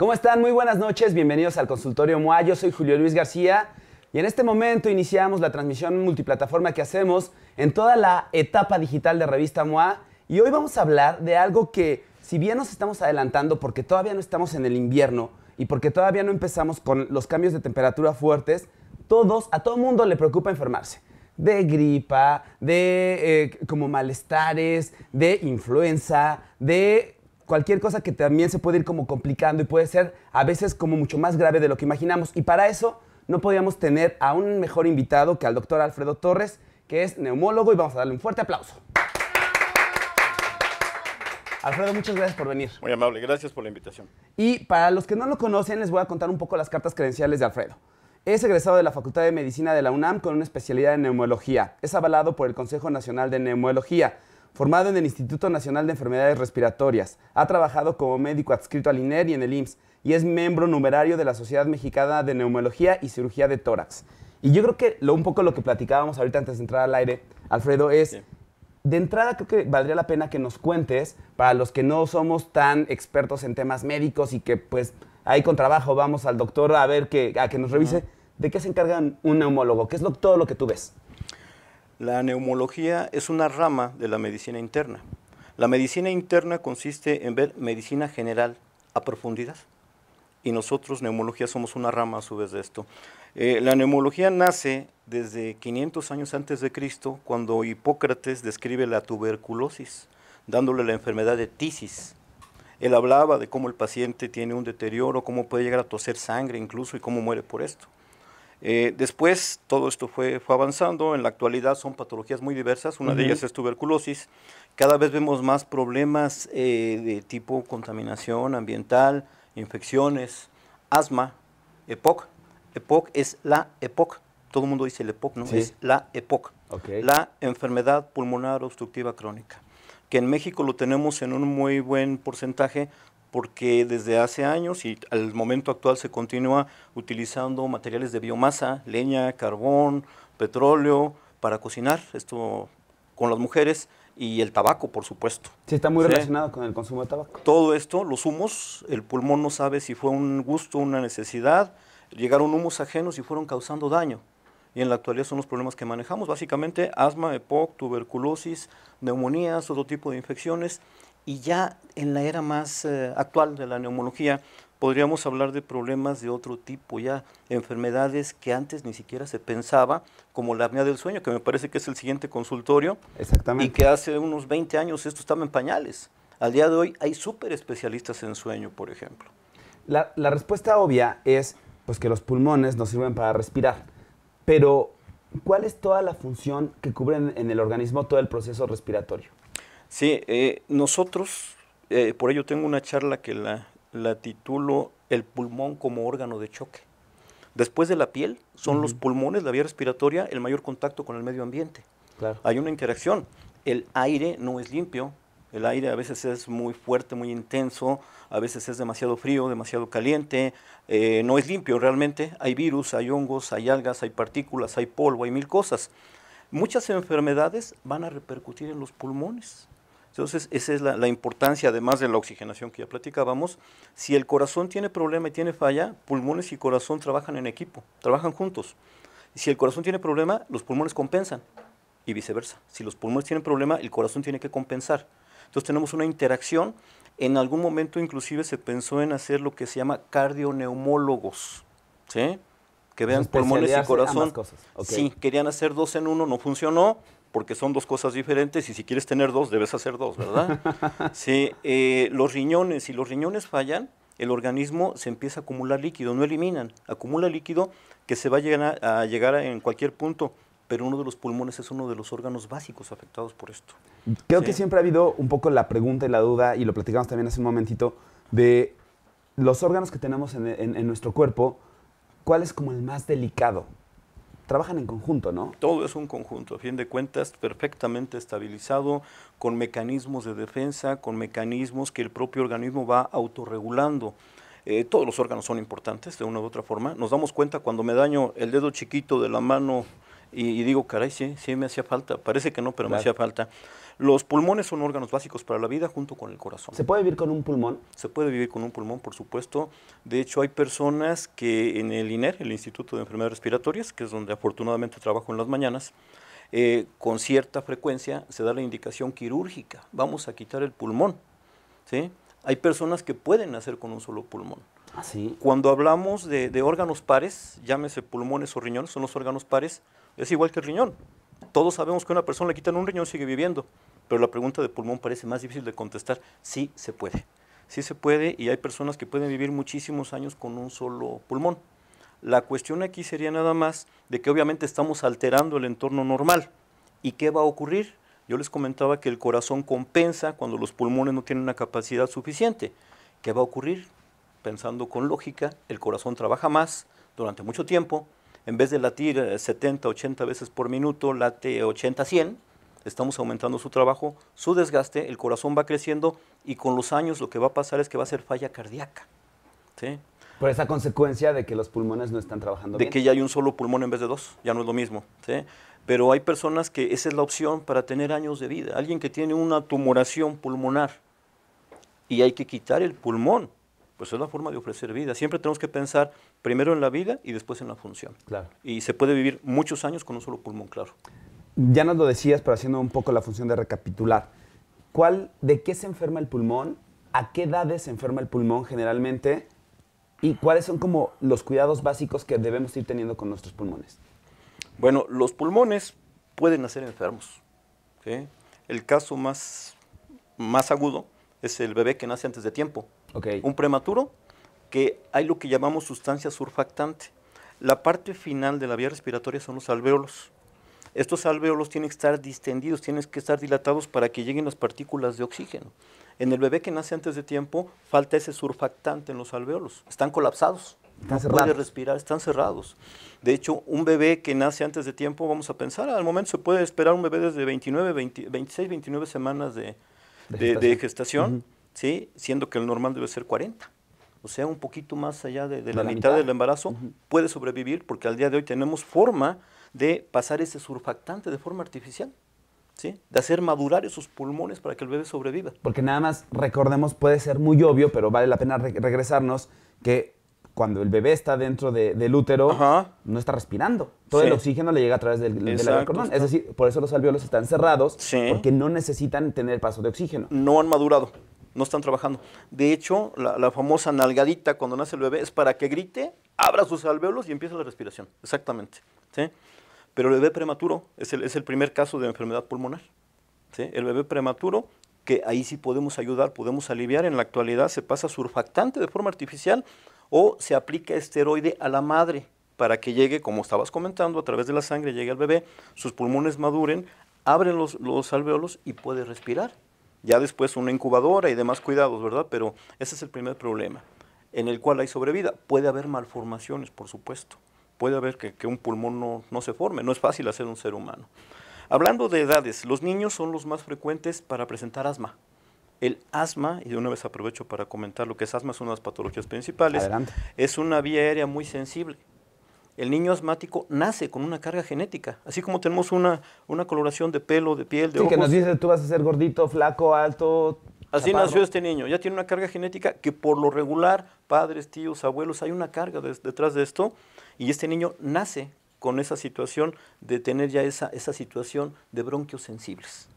¿Cómo están? Muy buenas noches, bienvenidos al consultorio MOA. Yo soy Julio Luis García y en este momento iniciamos la transmisión multiplataforma que hacemos en toda la etapa digital de Revista MOA y hoy vamos a hablar de algo que, si bien nos estamos adelantando porque todavía no estamos en el invierno y porque todavía no empezamos con los cambios de temperatura fuertes, todos, a todo mundo le preocupa enfermarse de gripa, de eh, como malestares, de influenza, de cualquier cosa que también se puede ir como complicando y puede ser a veces como mucho más grave de lo que imaginamos. Y para eso no podíamos tener a un mejor invitado que al doctor Alfredo Torres, que es neumólogo y vamos a darle un fuerte aplauso. Alfredo, muchas gracias por venir. Muy amable, gracias por la invitación. Y para los que no lo conocen, les voy a contar un poco las cartas credenciales de Alfredo. Es egresado de la Facultad de Medicina de la UNAM con una especialidad en neumología. Es avalado por el Consejo Nacional de Neumología. Formado en el Instituto Nacional de Enfermedades Respiratorias, ha trabajado como médico adscrito al INER y en el IMSS y es miembro numerario de la Sociedad Mexicana de Neumología y Cirugía de Tórax. Y yo creo que un poco lo que platicábamos ahorita antes de entrar al aire, Alfredo, es... De entrada creo que valdría la pena que nos cuentes, para los que no somos tan expertos en temas médicos y que pues ahí con trabajo vamos al doctor a ver que, a que nos revise, ¿de qué se encarga un neumólogo? ¿Qué es todo lo que tú ves? La neumología es una rama de la medicina interna. La medicina interna consiste en ver medicina general a profundidad. Y nosotros, neumología, somos una rama a su vez de esto. Eh, la neumología nace desde 500 años antes de Cristo, cuando Hipócrates describe la tuberculosis, dándole la enfermedad de tisis. Él hablaba de cómo el paciente tiene un deterioro, cómo puede llegar a toser sangre incluso y cómo muere por esto. Eh, después todo esto fue, fue avanzando, en la actualidad son patologías muy diversas, una de ellas es tuberculosis, cada vez vemos más problemas eh, de tipo contaminación ambiental, infecciones, asma, EPOC, EPOC es la EPOC, todo el mundo dice el EPOC, ¿no? Es la EPOC, la enfermedad pulmonar obstructiva crónica, que en México lo tenemos en un muy buen porcentaje, porque desde hace años y al momento actual se continúa utilizando materiales de biomasa, leña, carbón, petróleo para cocinar, esto con las mujeres y el tabaco, por supuesto. Sí, está muy relacionado con el consumo de tabaco. Todo esto, los humos, el pulmón no sabe si fue un gusto, una necesidad, llegaron humos ajenos y fueron causando daño. Y en la actualidad son los problemas que manejamos, básicamente asma, EPOC, tuberculosis, neumonías, otro tipo de infecciones y ya en la era más eh, actual de la neumología podríamos hablar de problemas de otro tipo, ya enfermedades que antes ni siquiera se pensaba, como la apnea del sueño, que me parece que es el siguiente consultorio. Exactamente. Y que hace unos 20 años esto estaba en pañales. Al día de hoy hay súper especialistas en sueño, por ejemplo. La, la, respuesta obvia es pues, que los pulmones nos sirven para respirar, pero ¿cuál es toda la función que cubren en el organismo todo el proceso respiratorio? Sí, eh, nosotros, eh, por ello tengo una charla que la, la, titulo El pulmón como órgano de choque. Después de la piel, son los pulmones, la vía respiratoria, el mayor contacto con el medio ambiente. Hay una interacción. El aire no es limpio, el aire a veces es muy fuerte, muy intenso, a veces es demasiado frío, demasiado caliente, eh, no es limpio realmente. Hay virus, hay hongos, hay algas, hay partículas, hay polvo, hay mil cosas. Muchas enfermedades van a repercutir en los pulmones. Entonces, esa es la, importancia, además de la oxigenación que ya platicábamos. Si el corazón tiene problema y tiene falla, pulmones y corazón trabajan en equipo, trabajan juntos. Y Si el corazón tiene problema, los pulmones compensan y viceversa. Si los pulmones tienen problema, el corazón tiene que compensar. Entonces tenemos una interacción. En algún momento inclusive se pensó en hacer lo que se llama cardioneumólogos, ¿sí? Que vean pulmones y corazón. Sí, querían hacer dos en uno, no funcionó porque son dos cosas diferentes y si quieres tener dos, debes hacer dos, ¿verdad? sí, eh, los riñones, si los riñones fallan, el organismo se empieza a acumular líquido, no eliminan, acumula líquido que se va a llegar a, llegar en cualquier punto, pero uno de los pulmones es uno de los órganos básicos afectados por esto. Creo que siempre ha habido un poco la pregunta y la duda, y lo platicamos también hace un momentito, de los órganos que tenemos en nuestro cuerpo, ¿cuál es como el más delicado? trabajan en conjunto, ¿no? Todo es un conjunto, a fin de cuentas, perfectamente estabilizado, con mecanismos de defensa, con mecanismos que el propio organismo va autorregulando. Eh, todos los órganos son importantes de una u otra forma. Nos damos cuenta cuando me daño el dedo chiquito de la mano y, digo, caray, sí, sí me hacía falta, parece que no, pero me hacía falta. Los pulmones son órganos básicos para la vida junto con el corazón. ¿Se puede vivir con un pulmón? Se puede vivir con un pulmón, por supuesto. De hecho, hay personas que en el INER, el Instituto de Enfermedades Respiratorias, que es donde afortunadamente trabajo en las mañanas, eh, con cierta frecuencia se da la indicación quirúrgica, vamos a quitar el pulmón. ¿sí? Hay personas que pueden nacer con un solo pulmón. Así. ¿Ah, Cuando hablamos de, órganos pares, llámese pulmones o riñones, son los órganos pares, es igual que el riñón. Todos sabemos que una persona le quitan un riñón sigue viviendo. Pero la pregunta de pulmón parece más difícil de contestar. Sí se puede. Sí se puede y hay personas que pueden vivir muchísimos años con un solo pulmón. La cuestión aquí sería nada más de que obviamente estamos alterando el entorno normal. ¿Y qué va a ocurrir? Yo les comentaba que el corazón compensa cuando los pulmones no tienen una capacidad suficiente. ¿Qué va a ocurrir? Pensando con lógica, el corazón trabaja más durante mucho tiempo. En vez de latir 70, eh, 80 veces por minuto, late 80, 100 estamos aumentando su trabajo, su desgaste, el corazón va creciendo y con los años lo que va a pasar es que va a ser falla cardíaca. Por esa consecuencia de que los pulmones no están trabajando de bien. De que ya hay un solo pulmón en vez de dos, ya no es lo mismo. Pero hay personas que esa es la opción para tener años de vida. Alguien que tiene una tumoración pulmonar y hay que quitar el pulmón, pues es la forma de ofrecer vida. Siempre tenemos que pensar primero en la vida y después en la función. Claro. Y se puede vivir muchos años con un solo pulmón, claro ya nos lo decías, pero haciendo un poco la función de recapitular. ¿Cuál, ¿De qué se enferma el pulmón? ¿A qué edades se enferma el pulmón generalmente? ¿Y cuáles son como los cuidados básicos que debemos ir teniendo con nuestros pulmones? Bueno, los pulmones pueden nacer enfermos. El caso más, más agudo es el bebé que nace antes de tiempo. Un prematuro que hay lo que llamamos sustancia surfactante. La parte final de la vía respiratoria son los alvéolos. Estos alvéolos tienen que estar distendidos, tienen que estar dilatados para que lleguen las partículas de oxígeno. En el bebé que nace antes de tiempo, falta ese surfactante en los alvéolos. Están colapsados. Están no cerrados. puede respirar, están cerrados. De hecho, un bebé que nace antes de tiempo, vamos a pensar, al momento se puede esperar un bebé desde 29, 26, 29 semanas de, gestación, ¿sí? siendo que el normal debe ser 40 o sea, un poquito más allá de, la, mitad, del embarazo, puede sobrevivir porque al día de hoy tenemos forma de pasar ese surfactante de forma artificial. ¿Sí? de hacer madurar esos pulmones para que el bebé sobreviva. Porque nada más recordemos, puede ser muy obvio, pero vale la pena regresarnos, que cuando el bebé está dentro del útero, no está respirando. Todo el oxígeno le llega a través del, del cordón. Es decir, por eso los alveolos están cerrados, porque no necesitan tener paso de oxígeno. No han madurado, no están trabajando. De hecho, la, la famosa nalgadita cuando nace el bebé es para que grite, abra sus alveolos y empiece la respiración. Exactamente. ¿sí? Pero el bebé prematuro es el, primer caso de enfermedad pulmonar. ¿sí? El bebé prematuro, que ahí sí podemos ayudar, podemos aliviar, en la actualidad se pasa surfactante de forma artificial o se aplica esteroide a la madre para que llegue, como estabas comentando, a través de la sangre, llegue al bebé, sus pulmones maduren, abren los, los alveolos y puede respirar. Ya después una incubadora y demás cuidados, ¿verdad? Pero ese es el primer problema en el cual hay sobrevida. Puede haber malformaciones, por supuesto puede haber que, un pulmón no, se forme. No es fácil hacer un ser humano. Hablando de edades, los niños son los más frecuentes para presentar asma. El asma, y de una vez aprovecho para comentar lo que es asma, es una de las patologías principales. Es una vía aérea muy sensible. El niño asmático nace con una carga genética, así como tenemos una, una coloración de pelo, de piel, de sí, que nos dice tú vas a ser gordito, flaco, alto, Así nació este niño. Ya tiene una carga genética que por lo regular, padres, tíos, abuelos, hay una carga detrás de esto y este niño nace con esa situación de tener ya esa, esa situación de bronquios sensibles.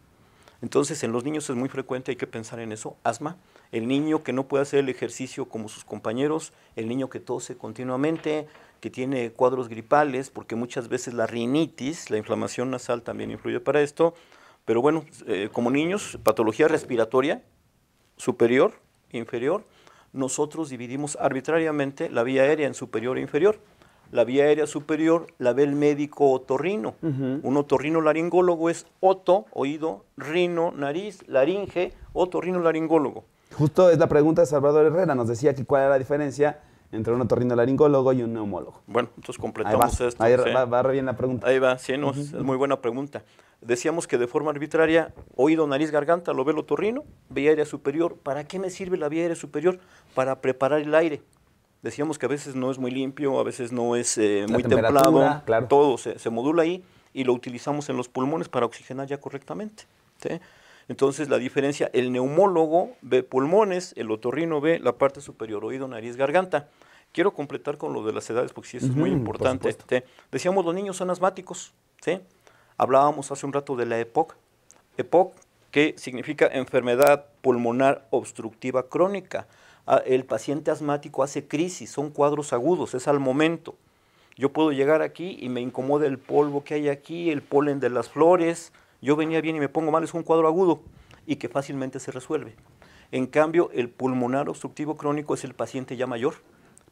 Entonces, en los niños es muy frecuente, hay que pensar en eso, asma, el niño que no puede hacer el ejercicio como sus compañeros, el niño que tose continuamente, que tiene cuadros gripales, porque muchas veces la rinitis, la inflamación nasal también influye para esto, pero bueno, eh, como niños, patología respiratoria superior, inferior, nosotros dividimos arbitrariamente la vía aérea en superior e inferior la vía aérea superior la ve el médico otorrino. Un otorrino laringólogo es oto, oído, rino, nariz, laringe, otorrino laringólogo. Justo es la pregunta de Salvador Herrera, nos decía que cuál era la diferencia entre un laringólogo y un neumólogo. Bueno, entonces completamos ahí va, esto. Ahí va, re bien la pregunta. Ahí va, sí, es muy buena pregunta. Decíamos que de forma arbitraria, oído, nariz, garganta, lo ve el otorrino, vía aérea superior. ¿Para qué me sirve la vía aérea superior? Para preparar el aire decíamos que a veces no es muy limpio, a veces no es eh, muy templado, todo se, modula ahí y lo utilizamos en los pulmones para oxigenar ya correctamente. Entonces la diferencia, el neumólogo ve pulmones, el otorrino ve la parte superior, oído, nariz, garganta. Quiero completar con lo de las edades, porque sí, eso es muy importante. Decíamos, los niños son asmáticos. Hablábamos hace un rato de la EPOC. EPOC, que significa enfermedad pulmonar obstructiva crónica. Ah, el paciente asmático hace crisis, son cuadros agudos, es al momento. Yo puedo llegar aquí y me incomoda el polvo que hay aquí, el polen de las flores, yo venía bien y me pongo mal, es un cuadro agudo y que fácilmente se resuelve. En cambio, el pulmonar obstructivo crónico es el paciente ya mayor,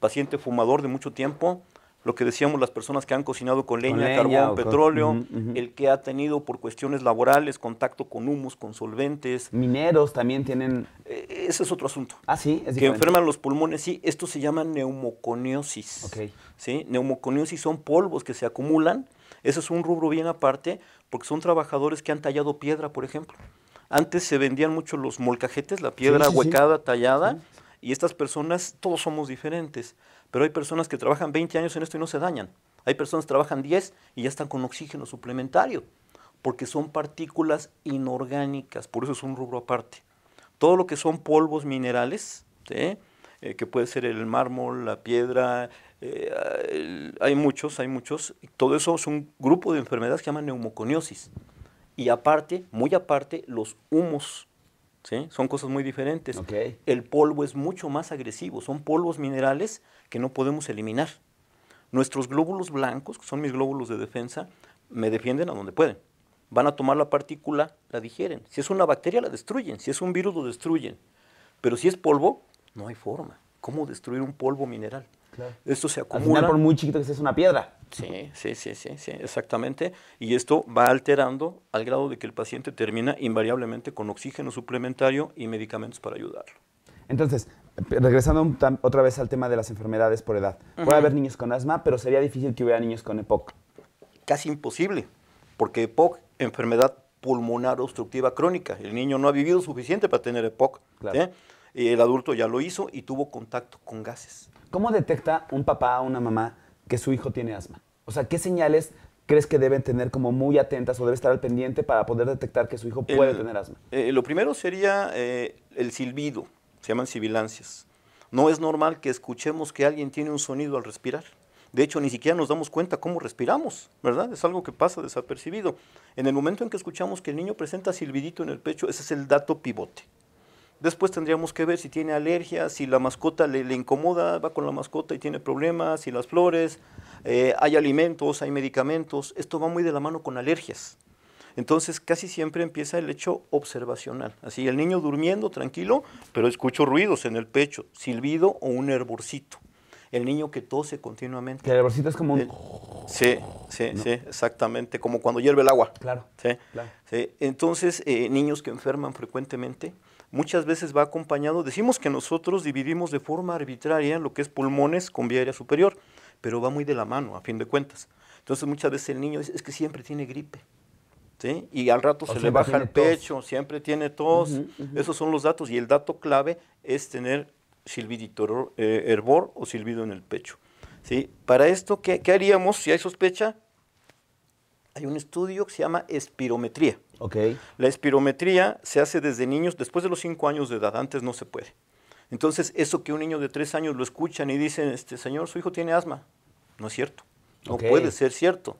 paciente fumador de mucho tiempo, lo que decíamos, las personas que han cocinado con leña, carbón, petróleo, el que ha tenido por cuestiones laborales contacto con humos con solventes. Mineros también tienen... E, ese es otro asunto. Ah, sí, es Que enferman los pulmones, sí, esto se llama neumoconiosis. ¿sí? Neumoconiosis son polvos que se acumulan, ese es un rubro bien aparte, porque son trabajadores que han tallado piedra, por ejemplo. Antes se vendían mucho los molcajetes, la piedra huecada, tallada, y estas personas, todos somos diferentes. Pero hay personas que trabajan 20 años en esto y no se dañan. Hay personas que trabajan 10 y ya están con oxígeno suplementario, porque son partículas inorgánicas, por eso es un rubro aparte. Todo lo que son polvos minerales, eh, que puede ser el mármol, la piedra, eh, hay muchos, hay muchos. Todo eso es un grupo de enfermedades que llaman neumoconiosis. Y aparte, muy aparte, los humos. Son cosas muy diferentes. El polvo es mucho más agresivo. Son polvos minerales que no podemos eliminar. Nuestros glóbulos blancos, que son mis glóbulos de defensa, me defienden a donde pueden. Van a tomar la partícula, la digieren. Si es una bacteria, la destruyen. Si es un virus, lo destruyen. Pero si es polvo, no hay forma. ¿Cómo destruir un polvo mineral? Esto se acumula. por muy chiquito que sea, es una piedra. Sí, sí, sí, sí, sí, exactamente. Y esto va alterando al grado de que el paciente termina invariablemente con oxígeno suplementario y medicamentos para ayudarlo. Entonces, regresando otra vez al tema de las enfermedades por edad. Puede haber niños con asma, pero sería difícil que hubiera niños con EPOC. Casi imposible, porque EPOC, enfermedad pulmonar obstructiva crónica. El niño no ha vivido suficiente para tener EPOC. ¿eh? Y el adulto ya lo hizo y tuvo contacto con gases. ¿Cómo detecta un papá o una mamá que su hijo tiene asma? O sea, ¿qué señales crees que deben tener como muy atentas o debe estar al pendiente para poder detectar que su hijo puede tener asma? Eh, lo primero sería eh, el silbido se llaman sibilancias. No es normal que escuchemos que alguien tiene un sonido al respirar. De hecho, ni siquiera nos damos cuenta cómo respiramos, ¿verdad? Es algo que pasa desapercibido. En el momento en que escuchamos que el niño presenta silbidito en el pecho, ese es el dato pivote. Después tendríamos que ver si tiene alergias, si la mascota le, incomoda, va con la mascota y tiene problemas, si las flores, eh, hay alimentos, hay medicamentos. Esto va muy de la mano con alergias. Entonces casi siempre empieza el hecho observacional. Así, el niño durmiendo tranquilo, pero escucho ruidos en el pecho, silbido o un hervorcito. El niño que tose continuamente. el hervorcito es como un... sí, sí, sí, exactamente, como cuando hierve el agua. Claro. Entonces, eh, niños que enferman frecuentemente, muchas veces va acompañado, decimos que nosotros dividimos de forma arbitraria lo que es pulmones con vía aérea superior, pero va muy de la mano, a fin de cuentas. Entonces muchas veces el niño es que siempre tiene gripe y al rato se le baja el pecho, siempre tiene tos. Esos son los datos y el dato clave es tener er, eh, hervor o silbido en el pecho. ¿sí? Para esto, ¿qué, haríamos si hay sospecha? Hay un estudio que se llama espirometría. Okay. La espirometría se hace desde niños, después de los 5 años de edad, antes no se puede. Entonces, eso que un niño de 3 años lo escuchan y dicen, este, señor, su hijo tiene asma, no es cierto. No puede ser cierto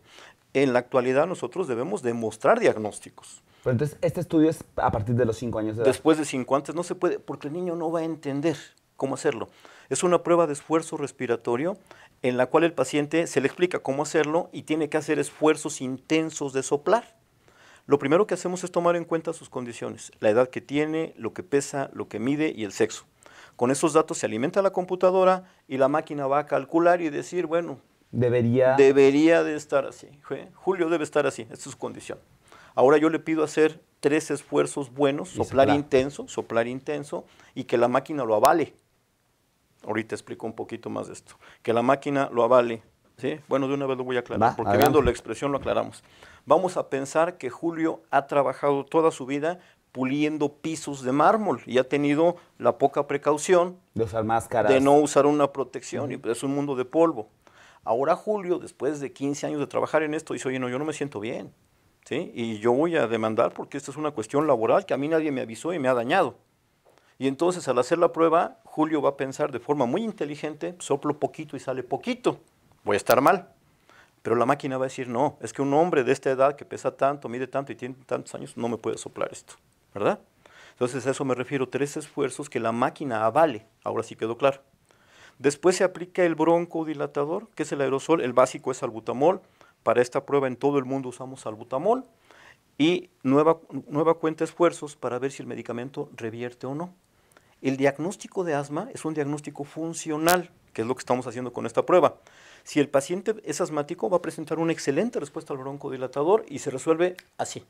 en la actualidad nosotros debemos demostrar diagnósticos. entonces, este estudio es a partir de los 5 años de Después de 5 antes no se puede, porque el niño no va a entender cómo hacerlo. Es una prueba de esfuerzo respiratorio en la cual el paciente se le explica cómo hacerlo y tiene que hacer esfuerzos intensos de soplar. Lo primero que hacemos es tomar en cuenta sus condiciones, la edad que tiene, lo que pesa, lo que mide y el sexo. Con esos datos se alimenta la computadora y la máquina va a calcular y decir, bueno, Debería. Debería de estar así. Julio debe estar así, esa es su condición. Ahora yo le pido hacer tres esfuerzos buenos, soplar, intenso, soplar intenso y que la máquina lo avale. Ahorita explico un poquito más de esto. Que la máquina lo avale. ¿sí? Bueno, de una vez lo voy a aclarar, porque viendo la expresión lo aclaramos. Vamos a pensar que Julio ha trabajado toda su vida puliendo pisos de mármol y ha tenido la poca precaución de usar máscaras, de no usar una protección y es un mundo de polvo. Ahora Julio, después de 15 años de trabajar en esto, dice, oye, no, yo no me siento bien, ¿sí? Y yo voy a demandar porque esta es una cuestión laboral que a mí nadie me avisó y me ha dañado. Y entonces al hacer la prueba, Julio va a pensar de forma muy inteligente, soplo poquito y sale poquito, voy a estar mal. Pero la máquina va a decir, no, es que un hombre de esta edad que pesa tanto, mide tanto y tiene tantos años, no me puede soplar esto, ¿verdad? Entonces a eso me refiero, tres esfuerzos que la máquina avale, ahora sí quedó claro. Después se aplica el broncodilatador, que es el aerosol, el básico es albutamol. Para esta prueba en todo el mundo usamos albutamol. Y nueva, nueva cuenta esfuerzos para ver si el medicamento revierte o no. El diagnóstico de asma es un diagnóstico funcional, que es lo que estamos haciendo con esta prueba. Si el paciente es asmático, va a presentar una excelente respuesta al broncodilatador y se resuelve así.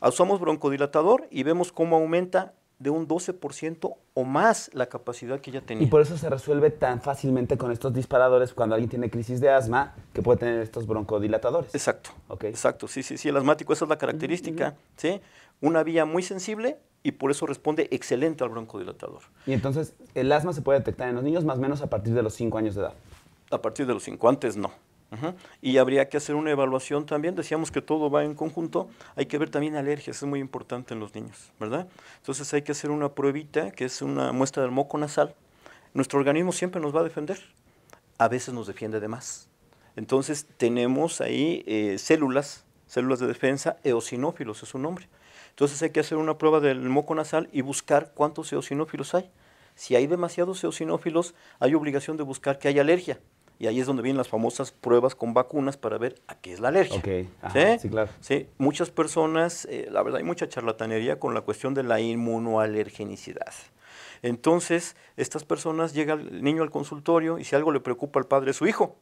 Usamos broncodilatador y vemos cómo aumenta de un 12% o más la capacidad que ya tenía. Y por eso se resuelve tan fácilmente con estos disparadores cuando alguien tiene crisis de asma que puede tener estos broncodilatadores. Exacto. Okay. Exacto. Sí, sí, sí, el asmático esa es la característica, ¿sí? Una vía muy sensible y por eso responde excelente al broncodilatador. Y entonces, el asma se puede detectar en los niños más o menos a partir de los 5 años de edad. A partir de los 5, antes no. Y habría que hacer una evaluación también, decíamos que todo va en conjunto, hay que ver también alergias, es muy importante en los niños, ¿verdad? Entonces hay que hacer una pruebita, que es una muestra del moco nasal. Nuestro organismo siempre nos va a defender, a veces nos defiende de más. Entonces tenemos ahí eh, células, células de defensa, eosinófilos es su nombre. Entonces hay que hacer una prueba del moco nasal y buscar cuántos eosinófilos hay. Si hay demasiados eosinófilos, hay obligación de buscar que haya alergia. Y ahí es donde vienen las famosas pruebas con vacunas para ver a qué es la alergia. ¿Sí? claro. Sí, muchas personas, eh, la verdad, hay mucha charlatanería con la cuestión de la inmunoalergenicidad. Entonces, estas personas llega el niño al consultorio y si algo le preocupa al padre es su hijo.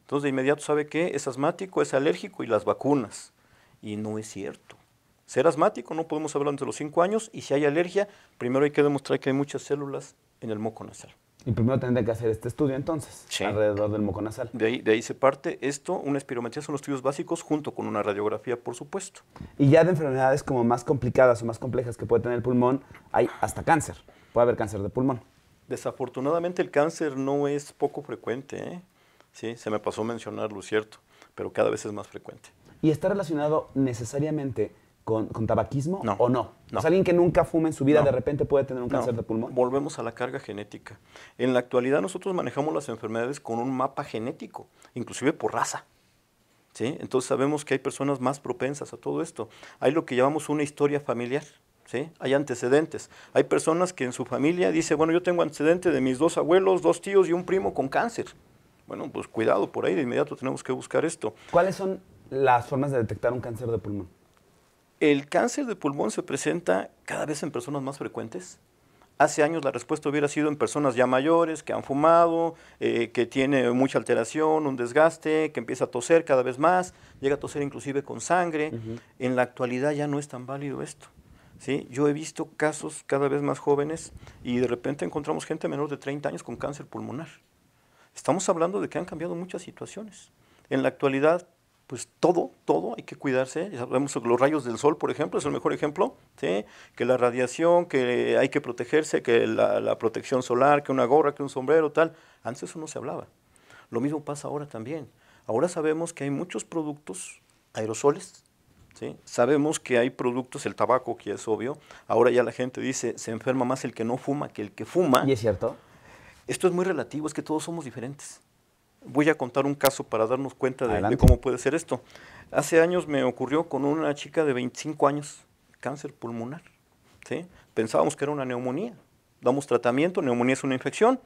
Entonces, de inmediato sabe que es asmático, es alérgico y las vacunas. Y no es cierto. Ser asmático no podemos hablar antes de los cinco años y si hay alergia, primero hay que demostrar que hay muchas células en el moco nasal. Y primero tendrían que hacer este estudio entonces, alrededor del moco nasal. De ahí, se parte esto, una espirometría son los estudios básicos junto con una radiografía, por supuesto. Y ya de enfermedades como más complicadas o más complejas que puede tener el pulmón, hay hasta cáncer. Puede haber cáncer de pulmón. Desafortunadamente el cáncer no es poco frecuente, ¿eh? Sí, se me pasó mencionarlo, cierto, pero cada vez es más frecuente. ¿Y está relacionado necesariamente con, tabaquismo no, o no? no. alguien que nunca fuma en su vida de repente puede tener un cáncer de pulmón. Volvemos a la carga genética. En la actualidad nosotros manejamos las enfermedades con un mapa genético, inclusive por raza. ¿sí? Entonces sabemos que hay personas más propensas a todo esto. Hay lo que llamamos una historia familiar. ¿Sí? Hay antecedentes. Hay personas que en su familia dice, bueno, yo tengo antecedente de mis dos abuelos, dos tíos y un primo con cáncer. Bueno, pues cuidado por ahí, de inmediato tenemos que buscar esto. ¿Cuáles son las formas de detectar un cáncer de pulmón? El cáncer de pulmón se presenta cada vez en personas más frecuentes. Hace años la respuesta hubiera sido en personas ya mayores, que han fumado, eh, que tiene mucha alteración, un desgaste, que empieza a toser cada vez más, llega a toser inclusive con sangre. En la actualidad ya no es tan válido esto. ¿sí? Yo he visto casos cada vez más jóvenes y de repente encontramos gente menor de 30 años con cáncer pulmonar. Estamos hablando de que han cambiado muchas situaciones. En la actualidad pues todo, todo hay que cuidarse. sabemos que los rayos del sol, por ejemplo, es el mejor ejemplo, ¿sí? que la radiación, que hay que protegerse, que la, protección solar, que una gorra, que un sombrero, tal. Antes eso no se hablaba. Lo mismo pasa ahora también. Ahora sabemos que hay muchos productos aerosoles, ¿sí? sabemos que hay productos, el tabaco que es obvio, ahora ya la gente dice, se enferma más el que no fuma que el que fuma. Y es cierto. Esto es muy relativo, es que todos somos diferentes voy a contar un caso para darnos cuenta de, cómo puede ser esto. Hace años me ocurrió con una chica de 25 años, cáncer pulmonar. ¿sí? Pensábamos que era una neumonía. Damos tratamiento, neumonía es una infección.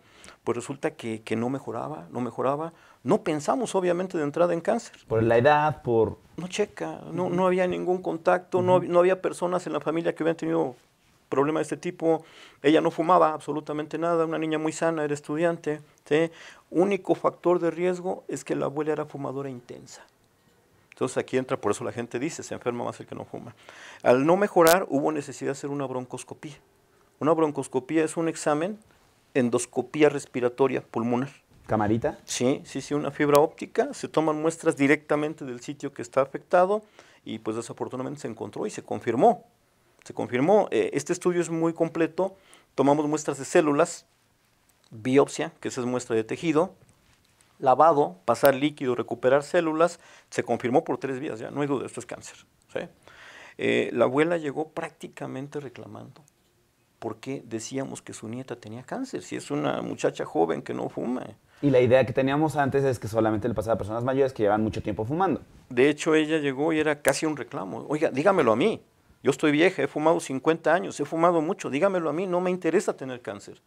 Pues resulta que, no mejoraba, no mejoraba. No pensamos, obviamente, de entrada en cáncer. Por la edad, por... No checa, no, no había ningún contacto, no, no había personas en la familia que hubieran tenido problema de este tipo. Ella no fumaba absolutamente nada, una niña muy sana, era estudiante. ¿sí? Único factor de riesgo es que la abuela era fumadora intensa. Entonces aquí entra, por eso la gente dice, se enferma más el que no fuma. Al no mejorar, hubo necesidad de hacer una broncoscopía. Una broncoscopía es un examen endoscopía respiratoria pulmonar. ¿Camarita? Sí, sí, sí, una fibra óptica. Se toman muestras directamente del sitio que está afectado y pues desafortunadamente se encontró y se confirmó se confirmó. Eh, este estudio es muy completo. Tomamos muestras de células, biopsia, que esa es muestra de tejido, lavado, pasar líquido, recuperar células. Se confirmó por tres vías, ya no hay duda, esto es cáncer. Eh, la abuela llegó prácticamente reclamando. ¿Por qué decíamos que su nieta tenía cáncer? Si es una muchacha joven que no fuma. Y la idea que teníamos antes es que solamente le pasaba a personas mayores que llevan mucho tiempo fumando. De hecho, ella llegó y era casi un reclamo. Oiga, dígamelo a mí. Yo estoy vieja, he fumado 50 años, he fumado mucho, dígamelo a mí, no me interesa tener cáncer.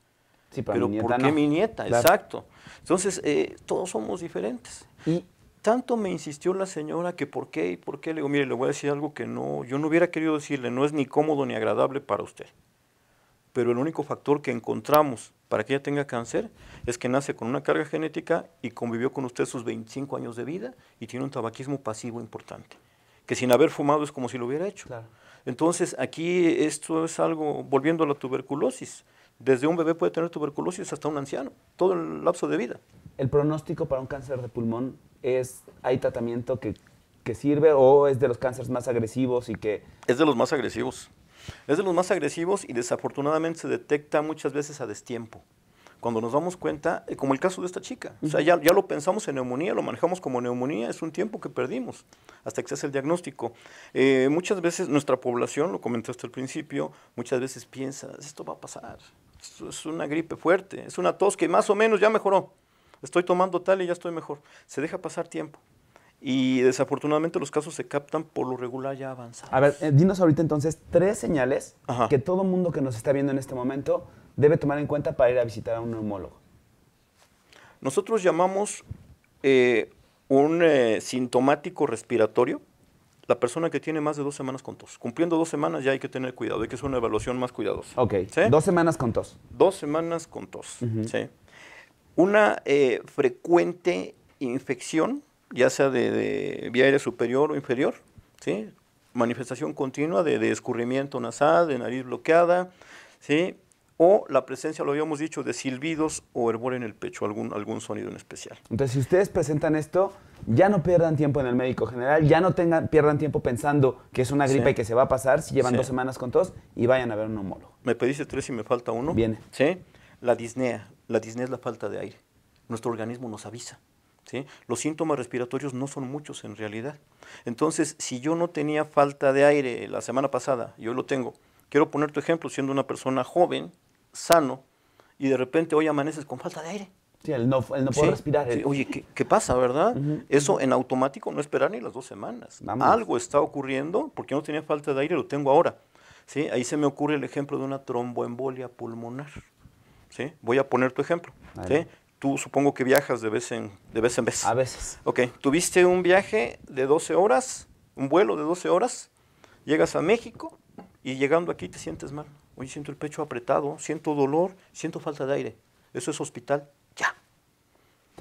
Sí, pero, mi nieta ¿por qué mi nieta? Exacto. Entonces, eh, todos somos diferentes. Y tanto me insistió la señora que por qué y por qué. Le digo, mire, le voy a decir algo que no, yo no hubiera querido decirle, no es ni cómodo ni agradable para usted. Pero el único factor que encontramos para que ella tenga cáncer es que nace con una carga genética y convivió con usted sus 25 años de vida y tiene un tabaquismo pasivo importante, que sin haber fumado es como si lo hubiera hecho. Claro. Entonces, aquí esto es algo, volviendo a la tuberculosis, desde un bebé puede tener tuberculosis hasta un anciano, todo el lapso de vida. ¿El pronóstico para un cáncer de pulmón es, hay tratamiento que, sirve o es de los cánceres más agresivos y que... Es de los más agresivos. Es de los más agresivos y desafortunadamente se detecta muchas veces a destiempo cuando nos damos cuenta, eh, como el caso de esta chica. O sea, ya, ya, lo pensamos en neumonía, lo manejamos como neumonía, es un tiempo que perdimos hasta que se hace el diagnóstico. Eh, muchas veces nuestra población, lo comenté hasta el principio, muchas veces piensa, esto va a pasar, es una gripe fuerte, es una tos que más o menos ya mejoró, estoy tomando tal y ya estoy mejor. Se deja pasar tiempo. Y desafortunadamente los casos se captan por lo regular ya avanzados. A ver, eh, dinos ahorita entonces tres señales que todo mundo que nos está viendo en este momento debe tomar en cuenta para ir a visitar a un neumólogo? Nosotros llamamos eh, un eh, sintomático respiratorio la persona que tiene más de dos semanas con tos. Cumpliendo dos semanas ya hay que tener cuidado, hay que hacer una evaluación más cuidadosa. Ok, dos semanas con tos. Dos semanas con tos, ¿sí? Una eh, frecuente infección, ya sea de, vía aérea superior o inferior, ¿sí? Manifestación continua de, de escurrimiento nasal, de nariz bloqueada, ¿sí? o la presencia, lo habíamos dicho, de silbidos o hervor en el pecho, algún, algún sonido en especial. Entonces, si ustedes presentan esto, ya no pierdan tiempo en el médico general, ya no tengan, pierdan tiempo pensando que es una gripe y que se va a pasar, si llevan dos semanas con todos y vayan a ver un homólogo. Me pediste tres y me falta uno. Viene. Sí. La disnea. La disnea es la falta de aire. Nuestro organismo nos avisa. ¿Sí? Los síntomas respiratorios no son muchos en realidad. Entonces, si yo no tenía falta de aire la semana pasada, yo lo tengo. Quiero poner tu ejemplo, siendo una persona joven, sano y de repente hoy amaneces con falta de aire. Sí, el no, el no respirar. oye, ¿qué, pasa, verdad? Eso en automático no esperar ni las dos semanas. Algo está ocurriendo porque no tenía falta de aire, lo tengo ahora. ¿Sí? Ahí se me ocurre el ejemplo de una tromboembolia pulmonar. Voy a poner tu ejemplo. Tú supongo que viajas de vez, en, de vez en vez. A veces. Ok, tuviste un viaje de 12 horas, un vuelo de 12 horas, llegas a México y llegando aquí te sientes mal. Oye, siento el pecho apretado, siento dolor, siento falta de aire. Eso es hospital, ya.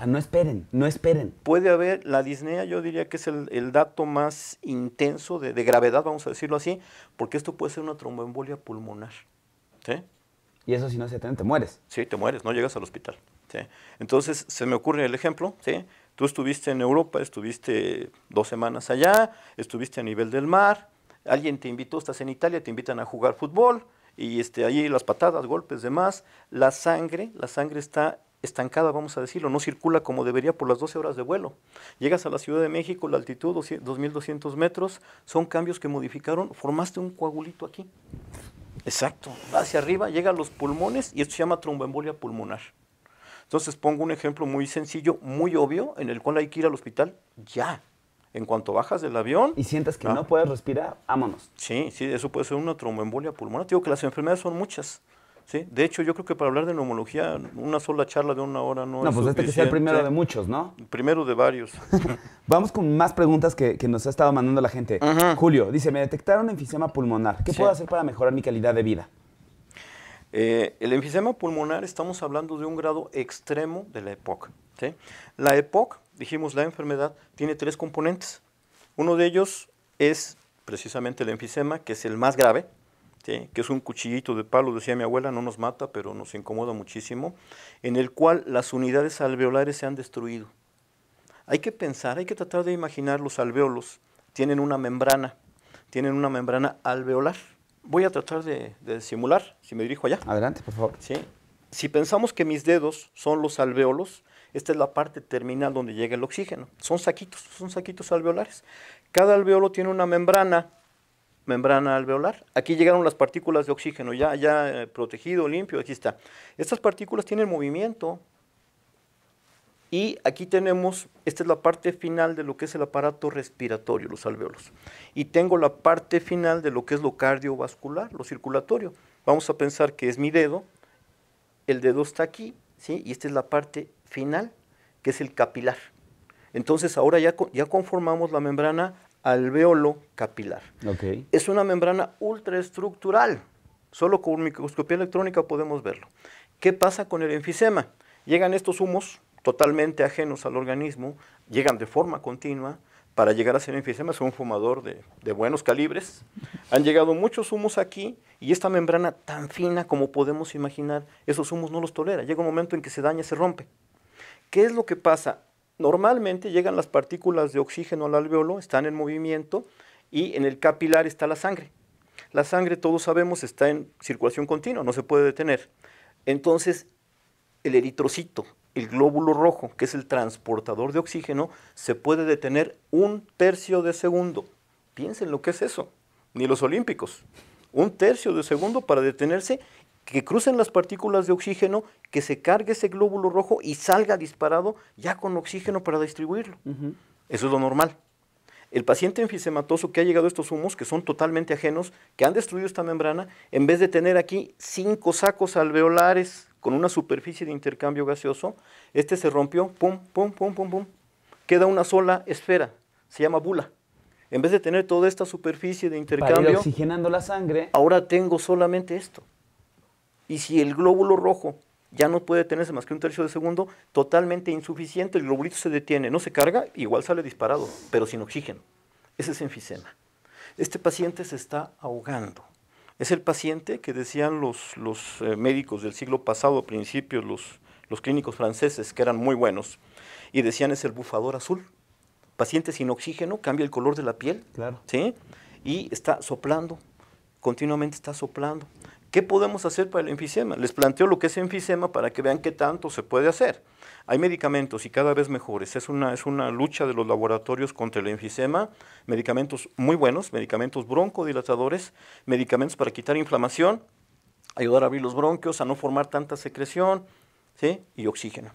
No esperen, no esperen. Puede haber, la disnea yo diría que es el, dato más intenso de, gravedad, vamos a decirlo así, porque esto puede ser una tromboembolia pulmonar. ¿sí? Y eso si no se trata, te mueres. Sí, te mueres, no llegas al hospital. ¿sí? Entonces, se me ocurre el ejemplo, ¿sí? tú estuviste en Europa, estuviste dos semanas allá, estuviste a nivel del mar, alguien te invitó, estás en Italia, te invitan a jugar fútbol, y este, ahí las patadas, golpes, demás, la sangre, la sangre está estancada, vamos a decirlo, no circula como debería por las 12 horas de vuelo. Llegas a la Ciudad de México, la altitud, 2.200 metros, son cambios que modificaron, formaste un coagulito aquí. Exacto. hacia arriba, llega a los pulmones y esto se llama tromboembolia pulmonar. Entonces pongo un ejemplo muy sencillo, muy obvio, en el cual hay que ir al hospital ya en cuanto bajas del avión. Y sientes que no puedes respirar, vámonos. Sí, sí, eso puede ser una tromboembolia pulmonar. digo que las enfermedades son muchas. ¿sí? De hecho, yo creo que para hablar de neumología, una sola charla de una hora no, es es. No, pues este que sea el primero de muchos, ¿no? Primero de varios. Vamos con más preguntas que, nos ha estado mandando la gente. Julio dice: Me detectaron enfisema pulmonar. ¿Qué puedo hacer para mejorar mi calidad de vida? Eh, el enfisema pulmonar estamos hablando de un grado extremo de la EPOC. ¿sí? La EPOC dijimos, la enfermedad tiene tres componentes. Uno de ellos es precisamente el enfisema, que es el más grave, que es un cuchillito de palo, decía mi abuela, no nos mata, pero nos incomoda muchísimo, en el cual las unidades alveolares se han destruido. Hay que pensar, hay que tratar de imaginar los alveolos. Tienen una membrana, tienen una membrana alveolar. Voy a tratar de, simular, si me dirijo allá. Adelante, por favor. Si pensamos que mis dedos son los alveolos, esta es la parte terminal donde llega el oxígeno. Son saquitos, son saquitos alveolares. Cada alveolo tiene una membrana, membrana alveolar. Aquí llegaron las partículas de oxígeno, ya, ya eh, protegido, limpio, aquí está. Estas partículas tienen movimiento, y aquí tenemos, esta es la parte final de lo que es el aparato respiratorio, los alveolos. Y tengo la parte final de lo que es lo cardiovascular, lo circulatorio. Vamos a pensar que es mi dedo, el dedo está aquí, ¿sí? y esta es la parte final, que es el capilar. Entonces ahora ya, ya conformamos la membrana alveolo capilar. Es una membrana ultraestructural. Solo con microscopía electrónica podemos verlo. ¿Qué pasa con el enfisema? Llegan estos humos totalmente ajenos al organismo, llegan de forma continua. Para llegar a ser enfisema, soy un fumador de, de buenos calibres. Han llegado muchos humos aquí y esta membrana tan fina como podemos imaginar, esos humos no los tolera. Llega un momento en que se daña, se rompe. ¿Qué es lo que pasa? Normalmente llegan las partículas de oxígeno al alveolo, están en movimiento y en el capilar está la sangre. La sangre, todos sabemos, está en circulación continua, no se puede detener. Entonces, el eritrocito, el glóbulo rojo, que es el transportador de oxígeno, se puede detener un tercio de segundo. Piensen lo que es eso, ni los olímpicos. Un tercio de segundo para detenerse que crucen las partículas de oxígeno, que se cargue ese glóbulo rojo y salga disparado ya con oxígeno para distribuirlo. Eso es lo normal. El paciente enfisematoso que ha llegado a estos humos, que son totalmente ajenos, que han destruido esta membrana, en vez de tener aquí cinco sacos alveolares con una superficie de intercambio gaseoso, este se rompió, pum, pum, pum, pum, pum. Queda una sola esfera, se llama bula. En vez de tener toda esta superficie de intercambio, oxigenando la sangre, ahora tengo solamente esto. Y si el glóbulo rojo ya no puede tenerse más que un tercio de segundo, totalmente insuficiente, el globulito se detiene, no se carga, igual sale disparado, pero sin oxígeno. Ese es enfisema. Este paciente se está ahogando. Es el paciente que decían los, eh, médicos del siglo pasado, a principios, los, los clínicos franceses, que eran muy buenos, y decían es el bufador azul. Paciente sin oxígeno, cambia el color de la piel, claro. ¿sí? y está soplando, continuamente está soplando. ¿Qué podemos hacer para el enfisema? Les planteo lo que es enfisema para que vean qué tanto se puede hacer. Hay medicamentos y cada vez mejores. Es una, es una lucha de los laboratorios contra el enfisema. Medicamentos muy buenos, medicamentos broncodilatadores, medicamentos para quitar inflamación, ayudar a abrir los bronquios, a no formar tanta secreción ¿sí? y oxígeno.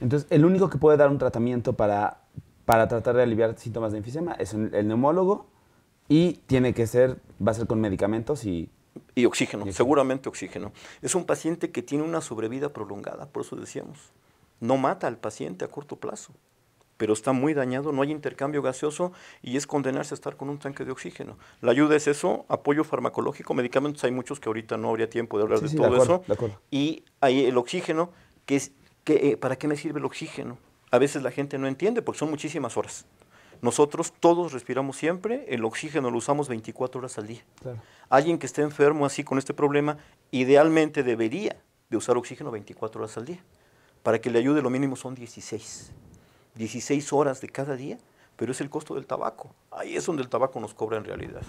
Entonces, el único que puede dar un tratamiento para, para tratar de aliviar síntomas de enfisema es el neumólogo y tiene que ser, va a ser con medicamentos y y oxígeno, seguramente oxígeno. Es un paciente que tiene una sobrevida prolongada, por eso decíamos. No mata al paciente a corto plazo, pero está muy dañado, no hay intercambio gaseoso y es condenarse a estar con un tanque de oxígeno. La ayuda es eso, apoyo farmacológico, medicamentos, hay muchos que ahorita no habría tiempo de hablar de todo eso. Y hay el oxígeno, que es, que, eh, ¿para qué me sirve el oxígeno? A veces la gente no entiende porque son muchísimas horas. Nosotros todos respiramos siempre, el oxígeno lo usamos 24 horas al día. Alguien que esté enfermo así con este problema, idealmente debería de usar oxígeno 24 horas al día. Para que le ayude lo mínimo son 16. 16 horas de cada día, pero es el costo del tabaco. Ahí es donde el tabaco nos cobra en realidad.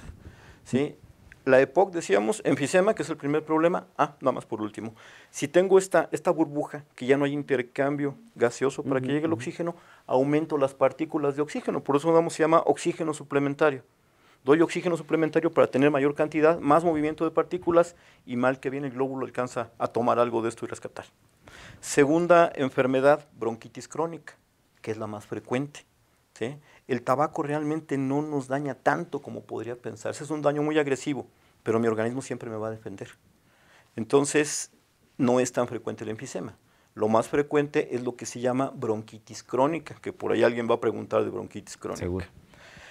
¿sí? La época decíamos, enfisema, que es el primer problema. Ah, nada más por último. Si tengo esta, esta burbuja, que ya no hay intercambio gaseoso para que llegue el oxígeno, aumento las partículas de oxígeno. Por eso se llama oxígeno suplementario. Doy oxígeno suplementario para tener mayor cantidad, más movimiento de partículas y mal que viene el glóbulo alcanza a tomar algo de esto y rescatar. Segunda enfermedad, bronquitis crónica, que es la más frecuente. ¿sí? el tabaco realmente no nos daña tanto como podría pensarse. Es un daño muy agresivo, pero mi organismo siempre me va a defender. Entonces, no es tan frecuente el enfisema. Lo más frecuente es lo que se llama bronquitis crónica, que por ahí alguien va a preguntar de bronquitis crónica.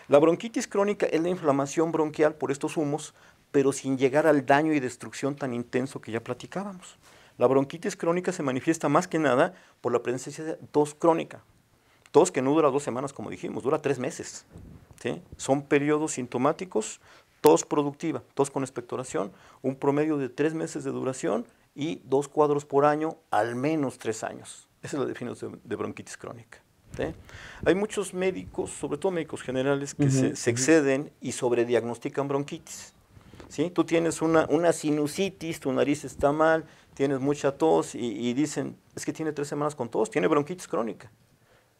La bronquitis crónica es la inflamación bronquial por estos humos, pero sin llegar al daño y destrucción tan intenso que ya platicábamos. La bronquitis crónica se manifiesta más que nada por la presencia de tos crónica, Tos que no dura dos semanas, como dijimos, dura tres meses. ¿sí? Son periodos sintomáticos, tos productiva, tos con expectoración, un promedio de tres meses de duración y dos cuadros por año, al menos tres años. Esa es la definición de bronquitis crónica. Hay muchos médicos, sobre todo médicos generales, que se, exceden y sobrediagnostican bronquitis. ¿sí? Tú tienes una, sinusitis, tu nariz está mal, tienes mucha tos y, y dicen, es que tiene tres semanas con tos, tiene bronquitis crónica.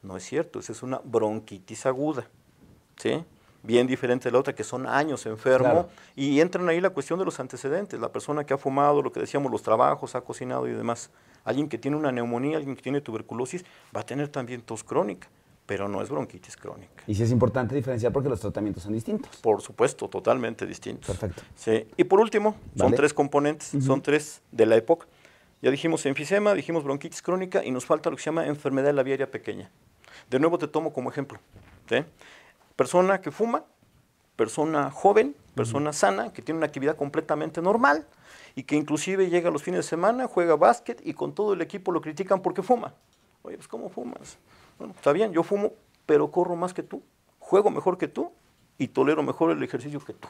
No es cierto, esa es una bronquitis aguda, ¿sí? Bien diferente de la otra, que son años enfermo. Y entran ahí la cuestión de los antecedentes, la persona que ha fumado, lo que decíamos, los trabajos, ha cocinado y demás. Alguien que tiene una neumonía, alguien que tiene tuberculosis, va a tener también tos crónica pero no es bronquitis crónica. Y sí es importante diferenciar porque los tratamientos son distintos. Por supuesto, totalmente distintos. Perfecto. Y por último, son tres componentes, son tres de la época. Ya dijimos enfisema, dijimos bronquitis crónica y nos falta lo que se llama enfermedad de la pequeña. De nuevo te tomo como ejemplo. Persona que fuma, persona joven, persona sana, que tiene una actividad completamente normal y que inclusive llega los fines de semana, juega básquet y con todo el equipo lo critican porque fuma. Oye, pues ¿cómo fumas? Bueno, está bien, yo fumo, pero corro más que tú, juego mejor que tú y tolero mejor el ejercicio que tú.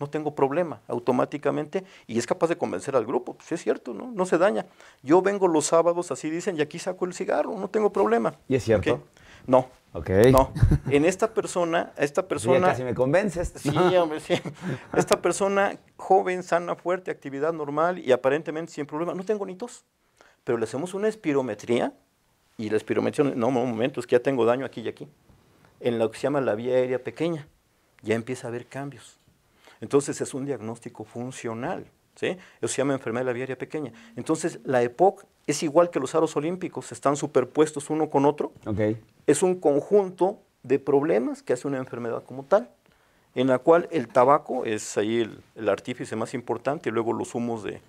No tengo problema automáticamente y es capaz de convencer al grupo. Pues, es cierto, ¿no? No se daña. Yo vengo los sábados, así dicen, y aquí saco el cigarro, no tengo problema. Y es cierto. No. No. En esta persona, esta persona. me convences. Sí, hombre, sí. Esta persona joven, sana, fuerte, actividad normal y aparentemente sin problema. No tengo ni Pero le hacemos una espirometría y la espirometría. No, un momento, es que ya tengo daño aquí y aquí. En lo que se llama la vía aérea pequeña. Ya empieza a haber cambios. Entonces es un diagnóstico funcional. Eso se llama enfermedad la viaria pequeña. Entonces, la EPOC es igual que los aros olímpicos, están superpuestos uno con otro. Es un conjunto de problemas que hace una enfermedad como tal, en la cual el tabaco es ahí el, artífice más importante, y luego los humos de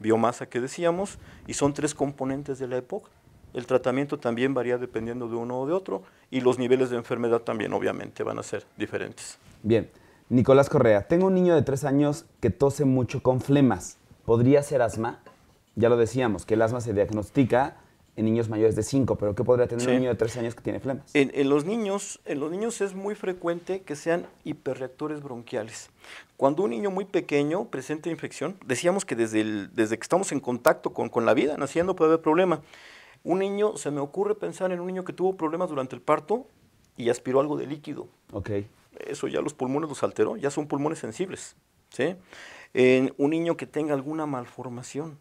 biomasa que decíamos, y son tres componentes de la EPOC. El tratamiento también varía dependiendo de uno o de otro, y los niveles de enfermedad también obviamente van a ser diferentes. Bien. Nicolás Correa, tengo un niño de tres años que tose mucho con flemas. ¿Podría ser asma? Ya lo decíamos, que el asma se diagnostica en niños mayores de 5, pero ¿qué podría tener un niño de 3 años que tiene flemas? En, los niños, en los niños es muy frecuente que sean hiperreactores bronquiales. Cuando un niño muy pequeño presenta infección, decíamos que desde, desde que estamos en contacto con, con la vida, naciendo, puede haber problema. Un niño, se me ocurre pensar en un niño que tuvo problemas durante el parto y aspiró algo de líquido. Ok eso ya los pulmones los alteró, ya son pulmones sensibles. En un niño que tenga alguna malformación,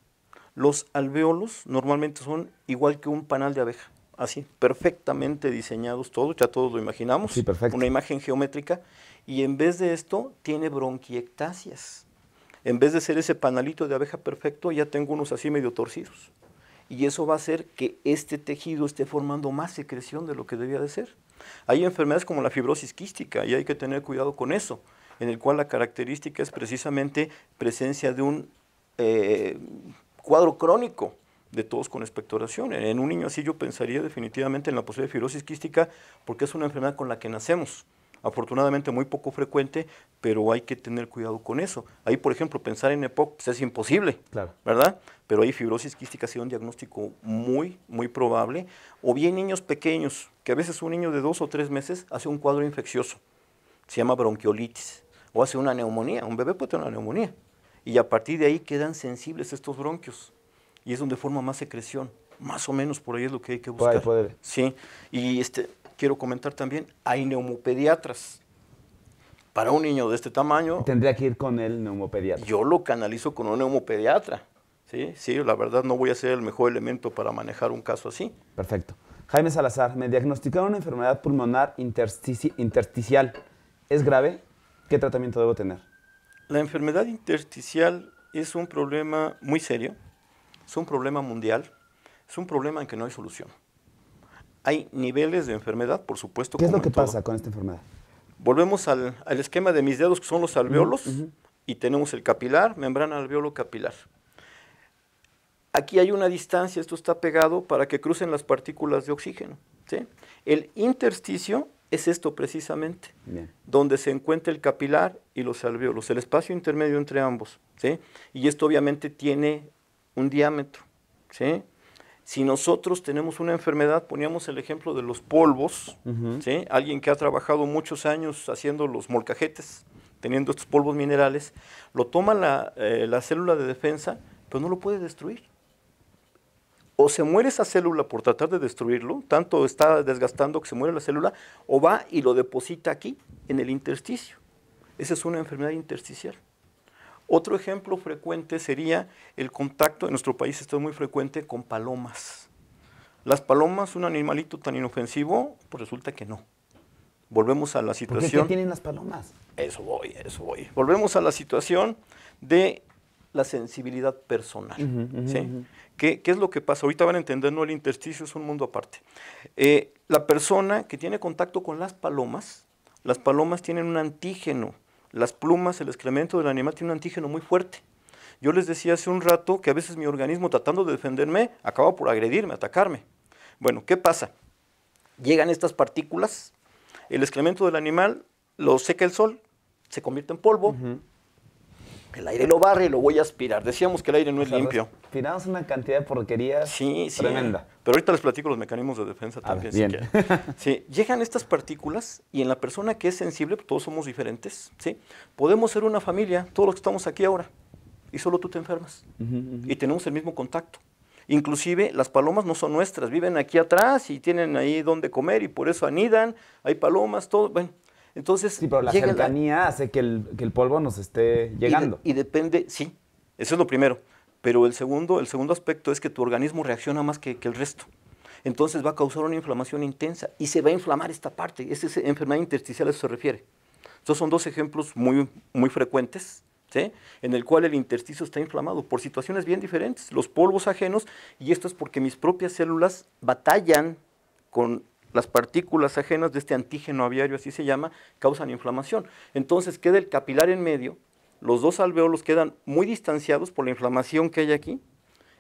los alveolos normalmente son igual que un panal de abeja, así, perfectamente diseñados todos, ya todos lo imaginamos, una imagen geométrica, y en vez de esto tiene bronquiectasias. En vez de ser ese panalito de abeja perfecto, ya tengo unos así medio torcidos. Y eso va a hacer que este tejido esté formando más secreción de lo que debía de ser. Hay enfermedades como la fibrosis quística y hay que tener cuidado con eso, en el cual la característica es precisamente presencia de un eh, cuadro crónico de todos con expectoración. En un niño así yo pensaría definitivamente en la posibilidad de fibrosis quística porque es una enfermedad con la que nacemos afortunadamente muy poco frecuente, pero hay que tener cuidado con eso. Ahí, por ejemplo, pensar en EPOC pues, es imposible, ¿verdad? Pero hay fibrosis quística ha sido un diagnóstico muy, muy probable. O bien niños pequeños, que a veces un niño de dos o tres meses hace un cuadro infeccioso, se llama bronquiolitis, o hace una neumonía, un bebé puede tener una neumonía. Y a partir de ahí quedan sensibles estos bronquios, y es donde forma más secreción. Más o menos por ahí es lo que hay que buscar. puede. Sí, y este, quiero comentar también, hay neumopediatras. Para un niño de este tamaño... Tendría que ir con el neumopediatra. Yo lo canalizo con un neumopediatra. Sí, sí, la verdad no voy a ser el mejor elemento para manejar un caso así. Perfecto. Jaime Salazar, me diagnosticaron una enfermedad pulmonar intersticial. ¿Es grave? ¿Qué tratamiento debo tener? La enfermedad intersticial es un problema muy serio, es un problema mundial, es un problema en que no hay solución. Hay niveles de enfermedad, por supuesto. ¿Qué es lo que pasa con esta enfermedad? Volvemos al, esquema de mis dedos, que son los alveolos, y tenemos el capilar, membrana alveolo capilar. Aquí hay una distancia, esto está pegado para que crucen las partículas de oxígeno. ¿sí? El intersticio es esto precisamente, donde se encuentra el capilar y los alveolos, el espacio intermedio entre ambos. ¿sí? Y esto obviamente tiene un diámetro. ¿sí? Si nosotros tenemos una enfermedad, poníamos el ejemplo de los polvos, alguien que ha trabajado muchos años haciendo los molcajetes, teniendo estos polvos minerales, lo toma la, eh, la célula de defensa, pero no lo puede destruir. O se muere esa célula por tratar de destruirlo, tanto está desgastando que se muere la célula, o va y lo deposita aquí, en el intersticio. Esa es una enfermedad intersticial. Otro ejemplo frecuente sería el contacto, en nuestro país esto es muy frecuente, con palomas. ¿Las palomas un animalito tan inofensivo? Pues resulta que no. Volvemos a la situación... ¿Por qué, tienen las palomas? Eso voy, eso voy. Volvemos a la situación de la sensibilidad personal. ¿Qué, es lo que pasa? Ahorita van a entender, no, el intersticio es un mundo aparte. Eh, la persona que tiene contacto con las palomas, las palomas tienen un antígeno las plumas, el excremento del animal tiene un antígeno muy fuerte. Yo les decía hace un rato que a veces mi organismo tratando de defenderme acaba por agredirme, atacarme. Bueno, ¿qué pasa? Llegan estas partículas, el excremento del animal lo seca el sol, se convierte en polvo, el aire lo barre y lo voy a aspirar. Decíamos que el aire no es pues, limpio. Tiramos una cantidad de porquerías tremenda. Pero ahorita les platico los mecanismos de defensa también. llegan estas partículas y en la persona que es sensible, pues, todos somos diferentes, ¿sí? Podemos ser una familia, todos los que estamos aquí ahora, y solo tú te enfermas. Y tenemos el mismo contacto. Inclusive las palomas no son nuestras, viven aquí atrás y tienen ahí donde comer y por eso anidan, hay palomas, todo, bueno, entonces. Sí, pero la cercanía hace que el, que el, polvo nos esté llegando. Y, depende, sí, eso es lo primero. Pero el segundo, el segundo aspecto es que tu organismo reacciona más que, que el resto. Entonces va a causar una inflamación intensa y se va a inflamar esta parte. Esa es enfermedad intersticial a eso se refiere. Estos son dos ejemplos muy, muy frecuentes ¿Sí? en el cual el intersticio está inflamado por situaciones bien diferentes, los polvos ajenos, y esto es porque mis propias células batallan con las partículas ajenas de este antígeno aviario, así se llama, causan inflamación. Entonces queda el capilar en medio, los dos alveolos quedan muy distanciados por la inflamación que hay aquí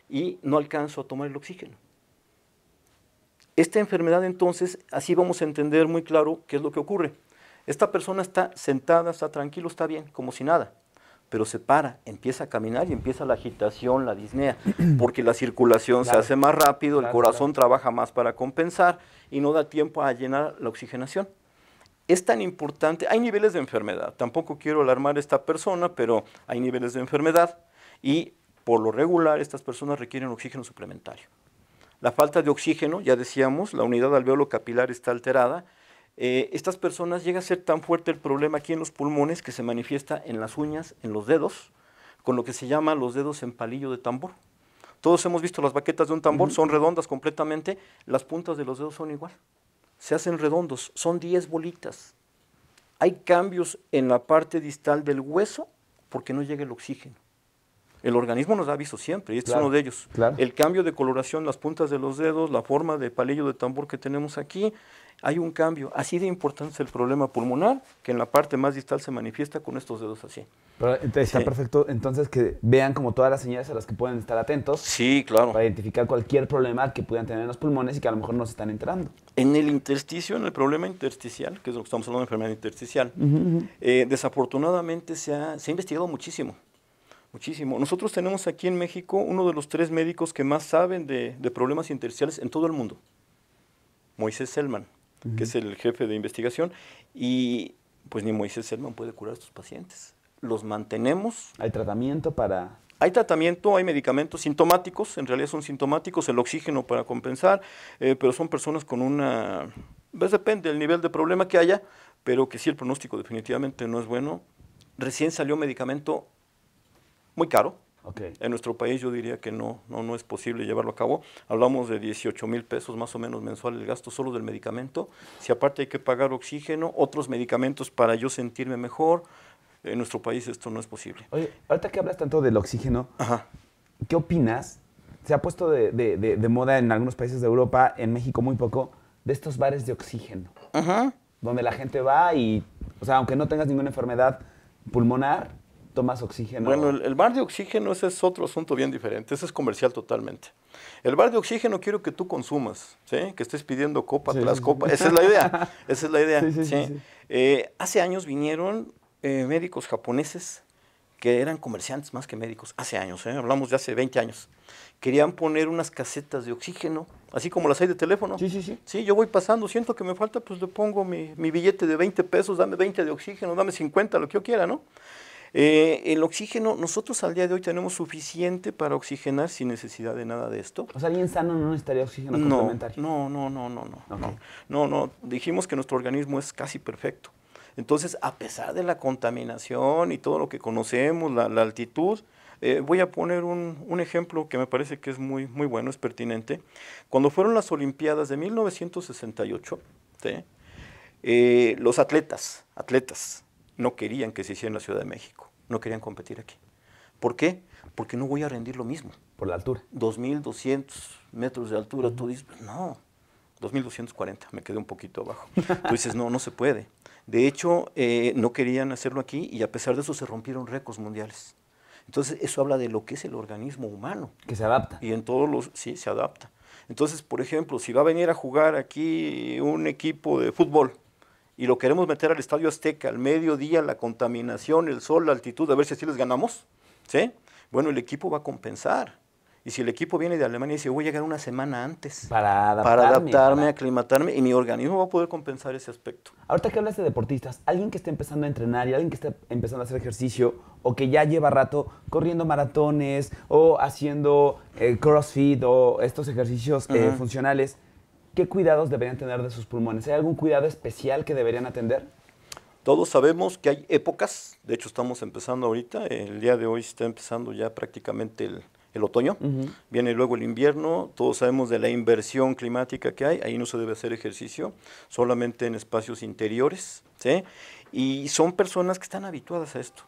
y no alcanzo a tomar el oxígeno. Esta enfermedad entonces, así vamos a entender muy claro qué es lo que ocurre. Esta persona está sentada, está tranquilo, está bien, como si nada pero se para, empieza a caminar y empieza la agitación, la disnea, porque la circulación se hace más rápido, el corazón trabaja más para compensar y no da tiempo a llenar la oxigenación. Es tan importante, hay niveles de enfermedad, tampoco quiero alarmar a esta persona, pero hay niveles de enfermedad y por lo regular estas personas requieren oxígeno suplementario. La falta de oxígeno, ya decíamos, la unidad alveolo capilar está alterada eh, estas personas llega a ser tan fuerte el problema aquí en los pulmones que se manifiesta en las uñas, en los dedos, con lo que se llama los dedos en palillo de tambor. Todos hemos visto las baquetas de un tambor, son redondas completamente, las puntas de los dedos son igual. Se hacen redondos, son 10 bolitas. Hay cambios en la parte distal del hueso porque no llega el oxígeno. El organismo nos da aviso siempre, y este es uno de ellos. El cambio de coloración, las puntas de los dedos, la forma de palillo de tambor que tenemos aquí, hay un cambio. Así de importante es el problema pulmonar, que en la parte más distal se manifiesta con estos dedos así. está perfecto, entonces que vean como todas las señales a las que pueden estar atentos. Sí, claro. Para identificar cualquier problema que puedan tener en los pulmones y que a lo mejor no se están entrando. En el intersticio, en el problema intersticial, que es lo que estamos hablando de enfermedad intersticial, eh, desafortunadamente se ha investigado muchísimo. Muchísimo. Nosotros tenemos aquí en México uno de los tres médicos que más saben de, de problemas intersticiales en todo el mundo, Moisés Selman, que es el jefe de investigación, y pues ni Moisés Selman puede curar a estos pacientes. Los mantenemos. ¿Hay tratamiento para...? Hay tratamiento, hay medicamentos sintomáticos, en realidad son sintomáticos, el oxígeno para compensar, eh, pero son personas con una... Pues, depende del nivel de problema que haya, pero que si sí, el pronóstico definitivamente no es bueno. Recién salió medicamento muy caro. Okay. En nuestro país yo diría que no, no, no es posible llevarlo a cabo. Hablamos de 18 mil pesos más o menos mensual el gasto solo del medicamento. Si aparte hay que pagar oxígeno, otros medicamentos para yo sentirme mejor, en nuestro país esto no es posible. Oye, ahorita que hablas tanto del oxígeno, ¿qué opinas? Se ha puesto de, moda en algunos países de Europa, en México muy poco, de estos bares de oxígeno. Ajá. Donde la gente va y, o sea, aunque no tengas ninguna enfermedad pulmonar, más oxígeno. Bueno, el, bar de oxígeno ese es otro asunto bien diferente, ese es comercial totalmente. El bar de oxígeno quiero que tú consumas, ¿sí? que estés pidiendo copa tras copa, esa es la idea, esa es la idea. Eh, hace años vinieron eh, médicos japoneses que eran comerciantes más que médicos, hace años, ¿eh? hablamos de hace 20 años, querían poner unas casetas de oxígeno, así como las hay de teléfono. Sí, sí, sí. Sí, yo voy pasando, siento que me falta, pues le pongo mi, mi billete de 20 pesos, dame 20 de oxígeno, dame 50, lo que yo quiera, ¿no? Eh, el oxígeno, nosotros al día de hoy tenemos suficiente para oxigenar sin necesidad de nada de esto. O sea, alguien sano no necesitaría oxígeno no, complementario. No, no, no, no, no, no. No, no. Dijimos que nuestro organismo es casi perfecto. Entonces, a pesar de la contaminación y todo lo que conocemos, la, altitud, eh, voy a poner un, ejemplo que me parece que es muy, muy bueno, es pertinente. Cuando fueron las Olimpiadas de 1968, eh, los atletas, atletas, no querían que se hiciera en la Ciudad de México no querían competir aquí. ¿Por qué? Porque no voy a rendir lo mismo. Por la altura. 2.200 metros de altura, tú dices, pues, no, 2.240, me quedé un poquito abajo. tú dices, no, no se puede. De hecho, eh, no querían hacerlo aquí y a pesar de eso se rompieron récords mundiales. Entonces, eso habla de lo que es el organismo humano. Que se adapta. Y en todos los, sí, se adapta. Entonces, por ejemplo, si va a venir a jugar aquí un equipo de fútbol, y lo queremos meter al Estadio Azteca, al mediodía, la contaminación, el sol, la altitud, a ver si así les ganamos, ¿sí? Bueno, el equipo va a compensar. Y si el equipo viene de Alemania y dice, voy a llegar una semana antes para adaptarme, para aclimatarme, y mi organismo va a poder compensar ese aspecto. Ahorita que hablas de deportistas, alguien que está empezando a entrenar y alguien que está empezando a hacer ejercicio o que ya lleva rato corriendo maratones o haciendo eh, CrossFit o estos ejercicios eh, funcionales, ¿qué cuidados deberían tener de sus pulmones? ¿Hay algún cuidado especial que deberían atender? Todos sabemos que hay épocas, de hecho estamos empezando ahorita, el día de hoy está empezando ya prácticamente el, otoño, viene luego el invierno, todos sabemos de la inversión climática que hay, ahí no se debe hacer ejercicio, solamente en espacios interiores, ¿sí? Y son personas que están habituadas a esto,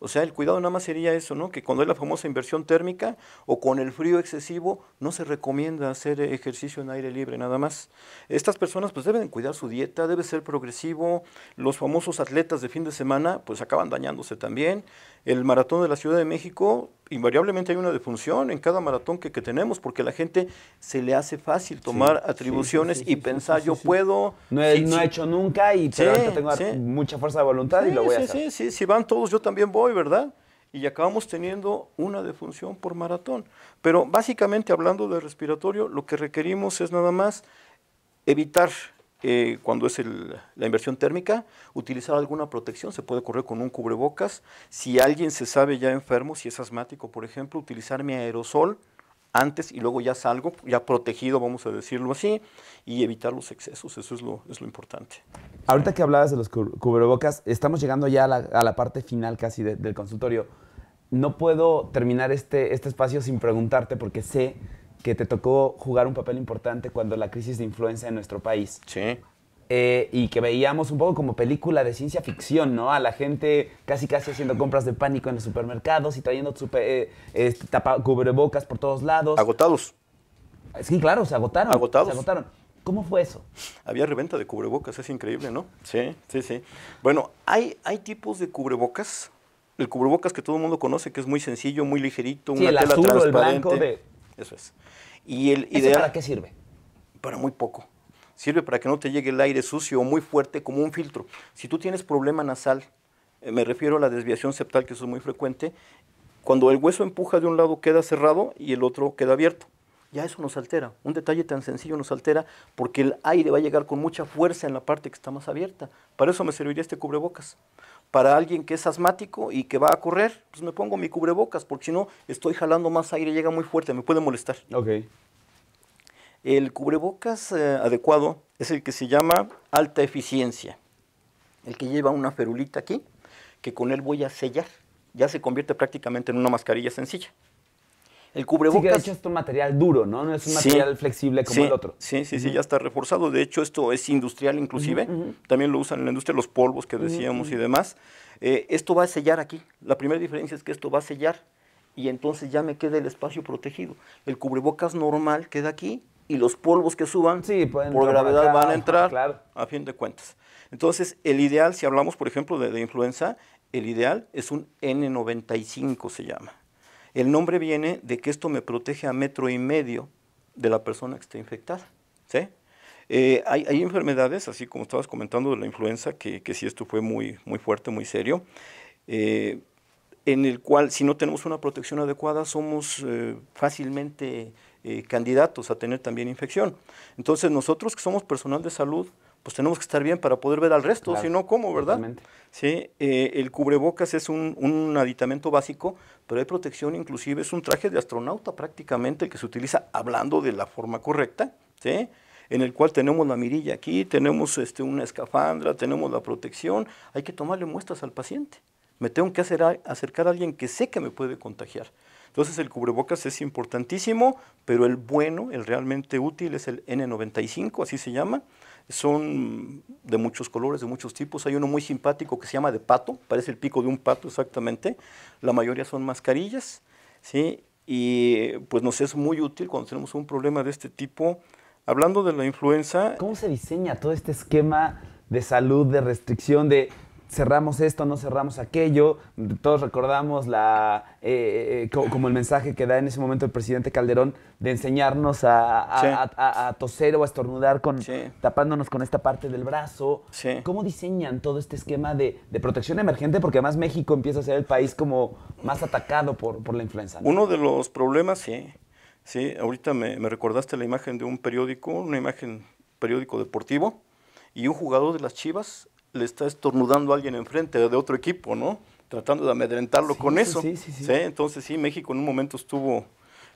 o sea, el cuidado nada más sería eso, ¿no? Que cuando hay la famosa inversión térmica o con el frío excesivo, no se recomienda hacer ejercicio en aire libre nada más. Estas personas pues deben cuidar su dieta, debe ser progresivo. Los famosos atletas de fin de semana pues acaban dañándose también. El maratón de la Ciudad de México, invariablemente hay una defunción en cada maratón que, tenemos, porque la gente se le hace fácil tomar atribuciones y pensar, yo puedo... No he, hecho nunca y tengo mucha fuerza de voluntad y lo voy a hacer. Sí, sí, sí, si van todos, yo también voy, ¿verdad? Y acabamos teniendo una defunción por maratón. Pero básicamente hablando de respiratorio, lo que requerimos es nada más evitar eh, cuando es la inversión térmica, utilizar alguna protección, se puede correr con un cubrebocas. Si alguien se sabe ya enfermo, si es asmático, por ejemplo, utilizar mi aerosol, antes y luego ya salgo, ya protegido, vamos a decirlo así, y evitar los excesos, eso es lo, es lo importante. Ahorita que hablabas de los cubrebocas, estamos llegando ya a la, parte final casi del consultorio. No puedo terminar este, este espacio sin preguntarte porque sé que te tocó jugar un papel importante cuando la crisis de influencia en nuestro país. Sí. Eh, y que veíamos un poco como película de ciencia ficción, ¿no? A la gente casi casi haciendo compras de pánico en los supermercados y trayendo eh, este, cubrebocas por todos lados. Agotados. Sí, claro, se agotaron. Agotados. Se agotaron. ¿Cómo fue eso? Había reventa de cubrebocas, es increíble, ¿no? Sí, sí, sí. Bueno, hay, hay tipos de cubrebocas. El cubrebocas que todo el mundo conoce, que es muy sencillo, muy ligerito, una el tela azul, El blanco de... Eso es. Y el para qué sirve? Para muy poco. Sirve para que no te llegue el aire sucio o muy fuerte como un filtro. Si tú tienes problema nasal, eh, me refiero a la desviación septal, que eso es muy frecuente, cuando el hueso empuja de un lado queda cerrado y el otro queda abierto. Ya eso nos altera. Un detalle tan sencillo nos altera porque el aire va a llegar con mucha fuerza en la parte que está más abierta. Para eso me serviría este cubrebocas. Para alguien que es asmático y que va a correr, pues me pongo mi cubrebocas porque si no estoy jalando más aire, llega muy fuerte, me puede molestar. Ok. El cubrebocas eh, adecuado es el que se llama alta eficiencia, el que lleva una ferulita aquí, que con él voy a sellar. Ya se convierte prácticamente en una mascarilla sencilla. El cubrebocas. Sí, de hecho es un material duro, ¿no? No es un material flexible como el otro. Sí, sí, sí, ya está reforzado. De hecho, esto es industrial inclusive. También lo usan en la industria los polvos que decíamos y demás. Eh, esto va a sellar aquí. La primera diferencia es que esto va a sellar y entonces ya me queda el espacio protegido. El cubrebocas normal queda aquí y los polvos que suban por gravedad van a entrar, a fin de cuentas. Entonces, el ideal, si hablamos, por ejemplo, de, influenza, el ideal es un N95, se llama. El nombre viene de que esto me protege a metro y medio de la persona que está infectada. Eh, hay, enfermedades, así como estabas comentando de la influenza, que, que sí esto fue muy, muy fuerte, muy serio, eh, en el cual si no tenemos una protección adecuada somos eh, fácilmente eh, candidatos a tener también infección. Entonces nosotros que somos personal de salud, pues tenemos que estar bien para poder ver al resto, si no, ¿cómo, verdad? Sí, eh, el cubrebocas es un, aditamento básico, pero hay protección inclusive, es un traje de astronauta prácticamente el que se utiliza hablando de la forma correcta, en el cual tenemos la mirilla aquí, tenemos este, una escafandra, tenemos la protección, hay que tomarle muestras al paciente. Me tengo que hacer acercar a alguien que sé que me puede contagiar. Entonces el cubrebocas es importantísimo, pero el bueno, el realmente útil es el N95, así se llama. Son de muchos colores, de muchos tipos. Hay uno muy simpático que se llama de pato, parece el pico de un pato exactamente. La mayoría son mascarillas, ¿sí? Y pues nos es muy útil cuando tenemos un problema de este tipo. Hablando de la influenza... ¿Cómo se diseña todo este esquema de salud, de restricción, de cerramos esto, no cerramos aquello. Todos recordamos la, eh, eh, como el mensaje que da en ese momento el presidente Calderón de enseñarnos a, toser o a estornudar con, tapándonos con esta parte del brazo. ¿Cómo diseñan todo este esquema de, protección emergente? Porque además México empieza a ser el país como más atacado por, por la influenza. Uno de los problemas, sí. Sí, ahorita me, me recordaste la imagen de un periódico, una imagen periódico deportivo, y un jugador de las Chivas le está estornudando a alguien enfrente de otro equipo, ¿no? Tratando de amedrentarlo con eso. Sí, Entonces sí, México en un momento estuvo,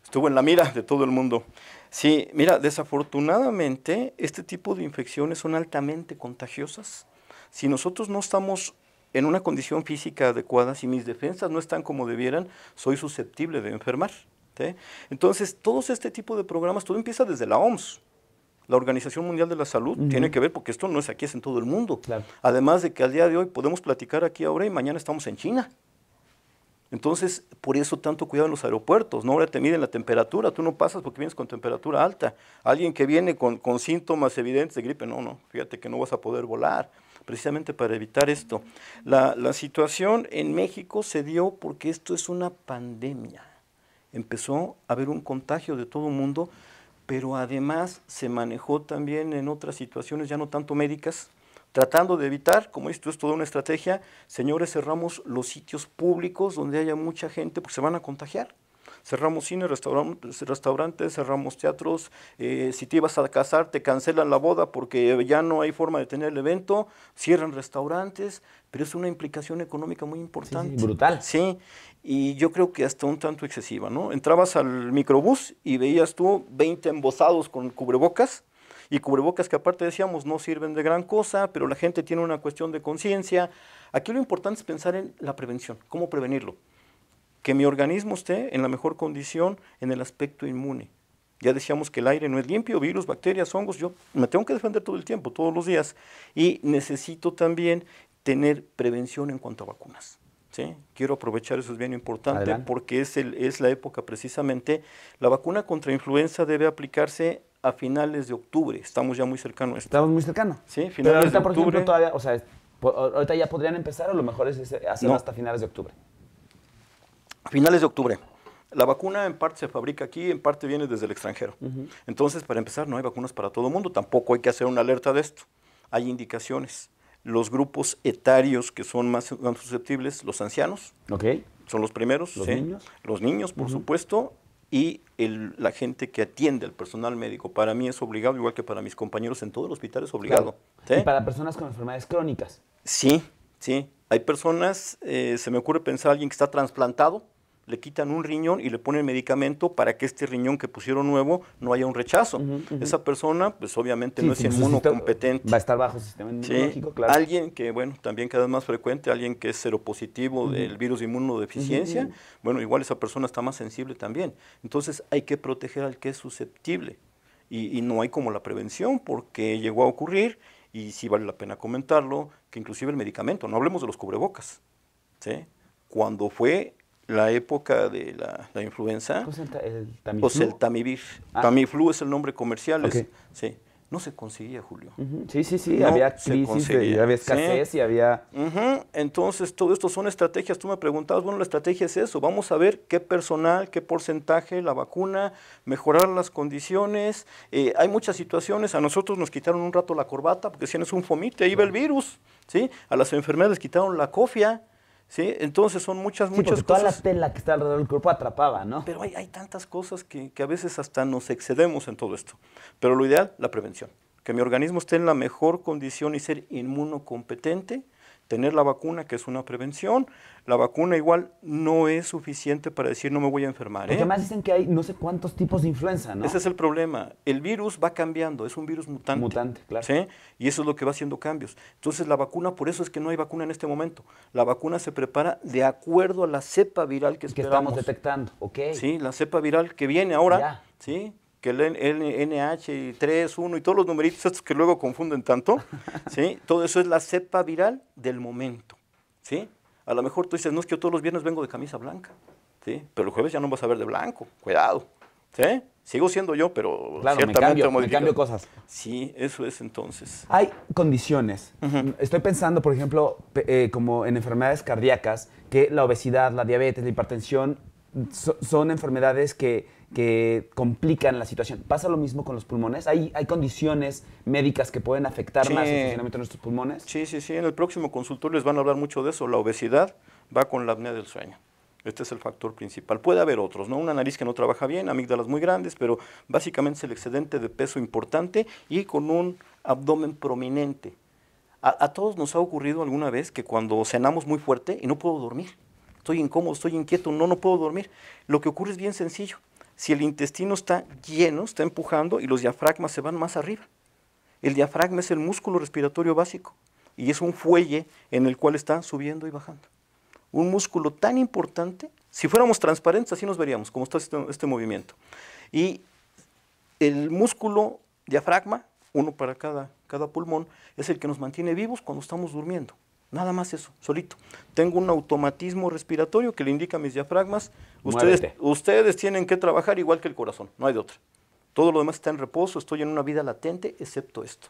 estuvo en la mira de todo el mundo. Sí, mira, desafortunadamente este tipo de infecciones son altamente contagiosas. Si nosotros no estamos en una condición física adecuada, si mis defensas no están como debieran, soy susceptible de enfermar. Entonces, todos este tipo de programas, todo empieza desde la OMS la Organización Mundial de la Salud tiene que ver, porque esto no es aquí, es en todo el mundo. Además de que al día de hoy podemos platicar aquí ahora y mañana estamos en China. Entonces, por eso tanto cuidado en los aeropuertos, no ahora te miden la temperatura, tú no pasas porque vienes con temperatura alta. Alguien que viene con, síntomas evidentes de gripe, no, no, fíjate que no vas a poder volar, precisamente para evitar esto. La, la situación en México se dio porque esto es una pandemia. Empezó a haber un contagio de todo el mundo pero además se manejó también en otras situaciones ya no tanto médicas, tratando de evitar, como esto es toda una estrategia, señores, cerramos los sitios públicos donde haya mucha gente, porque se van a contagiar. Cerramos cine, restaurantes, restaurantes cerramos teatros. Eh, si te ibas a casar, te cancelan la boda porque ya no hay forma de tener el evento. Cierran restaurantes, pero es una implicación económica muy importante. sí, brutal. Sí, y yo creo que hasta un tanto excesiva, ¿no? Entrabas al microbús y veías tú 20 embozados con cubrebocas y cubrebocas que aparte decíamos no sirven de gran cosa, pero la gente tiene una cuestión de conciencia. Aquí lo importante es pensar en la prevención, cómo prevenirlo. Que mi organismo esté en la mejor condición en el aspecto inmune. Ya decíamos que el aire no es limpio, virus, bacterias, hongos, yo me tengo que defender todo el tiempo, todos los días. Y necesito también tener prevención en cuanto a vacunas. ¿sí? Quiero aprovechar eso, es bien importante, porque es, el, es la época precisamente. La vacuna contra influenza debe aplicarse a finales de octubre. Estamos ya muy cercanos. Estamos muy cercanos. Sí, finales de octubre. todavía, ahorita ya podrían empezar o lo mejor es hacer hasta finales de octubre. Finales de octubre. La vacuna en parte se fabrica aquí, en parte viene desde el extranjero. Entonces, para empezar, no hay vacunas para todo el mundo. Tampoco hay que hacer una alerta de esto. Hay indicaciones los grupos etarios que son más, susceptibles, los ancianos. Son los primeros. Los niños. Los niños, por supuesto, y la gente que atiende al personal médico. Para mí es obligado, igual que para mis compañeros en todo el hospital es obligado. ¿Y para personas con enfermedades crónicas? Sí, sí. Hay personas, eh, se me ocurre pensar alguien que está trasplantado, le quitan un riñón y le ponen medicamento para que este riñón que pusieron nuevo no haya un rechazo. Esa persona, pues obviamente no es inmunocompetente. Va a estar bajo el sistema inmunológico, claro. Alguien que, bueno, también cada vez más frecuente, alguien que es seropositivo del virus de inmunodeficiencia, bueno, igual esa persona está más sensible también. Entonces hay que proteger al que es susceptible. Y, no hay como la prevención porque llegó a ocurrir y sí vale la pena comentarlo, que inclusive el medicamento, no hablemos de los cubrebocas, ¿sí? cuando fue la época de la, influenza, pues el, Tamiflu, pues tamivir. Ah. Tamiflu es el nombre comercial, sí. No se conseguía, Julio. Sí, sí, sí, había crisis, escasez y había... Entonces, todo esto son estrategias. Tú me preguntabas, bueno, la estrategia es eso. Vamos a ver qué personal, qué porcentaje, la vacuna, mejorar las condiciones. Eh, hay muchas situaciones. A nosotros nos quitaron un rato la corbata porque si no es un fomite, ahí va el virus. ¿sí? A las enfermedades quitaron la cofia ¿Sí? Entonces son muchas, muchas cosas. Toda la tela que está alrededor del cuerpo atrapaba, ¿no? Pero hay, hay tantas cosas que, que, a veces hasta nos excedemos en todo esto. Pero lo ideal, la prevención. Que mi organismo esté en la mejor condición y ser inmunocompetente tener la vacuna, que es una prevención. La vacuna igual no es suficiente para decir no me voy a enfermar. ¿eh? además dicen que hay no sé cuántos tipos de influenza, ¿no? Ese es el problema. El virus va cambiando, es un virus mutante. Mutante, claro. ¿sí? Y eso es lo que va haciendo cambios. Entonces la vacuna, por eso es que no hay vacuna en este momento. La vacuna se prepara de acuerdo a la cepa viral que, que estamos detectando, ok. Sí, la cepa viral que viene ahora, ¿sí? que el NH3, 1 y todos los numeritos estos que luego confunden tanto, ¿sí? Todo eso es la cepa viral del momento, ¿sí? A lo mejor tú dices, no, es que yo todos los viernes vengo de camisa blanca, ¿sí? Pero el jueves ya no vas a ver de blanco, cuidado, ¿sí? Sigo siendo yo, pero ciertamente cambio, cosas. Sí, eso es entonces. Hay condiciones. Estoy pensando, por ejemplo, eh, como en enfermedades cardíacas, que la obesidad, la diabetes, la hipertensión son enfermedades que que complican la situación. ¿Pasa lo mismo con los pulmones? ¿Hay, hay condiciones médicas que pueden afectar más el funcionamiento de nuestros pulmones? Sí, sí, sí. En el próximo consultorio les van a hablar mucho de eso. La obesidad va con la apnea del sueño. Este es el factor principal. Puede haber otros, ¿no? Una nariz que no trabaja bien, amígdalas muy grandes, pero básicamente es el excedente de peso importante y con un abdomen prominente. a todos nos ha ocurrido alguna vez que cuando cenamos muy fuerte y no puedo dormir, estoy incómodo, estoy inquieto, no, no puedo dormir. Lo que ocurre es bien sencillo si el intestino está lleno, está empujando y los diafragmas se van más arriba. El diafragma es el músculo respiratorio básico y es un fuelle en el cual está subiendo y bajando. Un músculo tan importante, si fuéramos transparentes así nos veríamos, como está este, este movimiento. Y el músculo diafragma, uno para cada, cada pulmón, es el que nos mantiene vivos cuando estamos durmiendo. Nada más eso, solito. Tengo un automatismo respiratorio que le indica mis diafragmas, ustedes, ustedes tienen que trabajar igual que el corazón, no hay de otra. Todo lo demás está en reposo, estoy en una vida latente, excepto esto.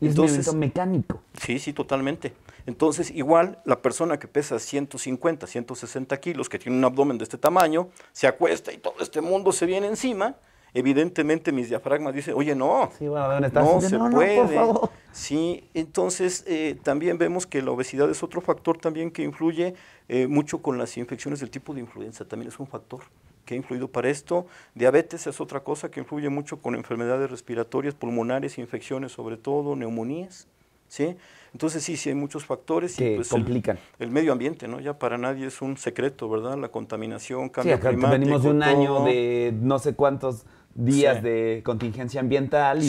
Y Entonces, es mecánico. Sí, sí, totalmente. Entonces, igual, la persona que pesa 150, 160 kilos, que tiene un abdomen de este tamaño, se acuesta y todo este mundo se viene encima, evidentemente mis diafragmas dicen, oye, no, no se puede. No, Sí, entonces eh, también vemos que la obesidad es otro factor también que influye eh, mucho con las infecciones del tipo de influenza, también es un factor que ha influido para esto. Diabetes es otra cosa que influye mucho con enfermedades respiratorias, pulmonares, infecciones sobre todo, neumonías. ¿Sí? Entonces sí, sí hay muchos factores que y, pues, complican. El, medio ambiente, ¿no? Ya para nadie es un secreto, ¿verdad? La contaminación, cambio sí, Venimos de un año de no sé cuántos días de contingencia ambiental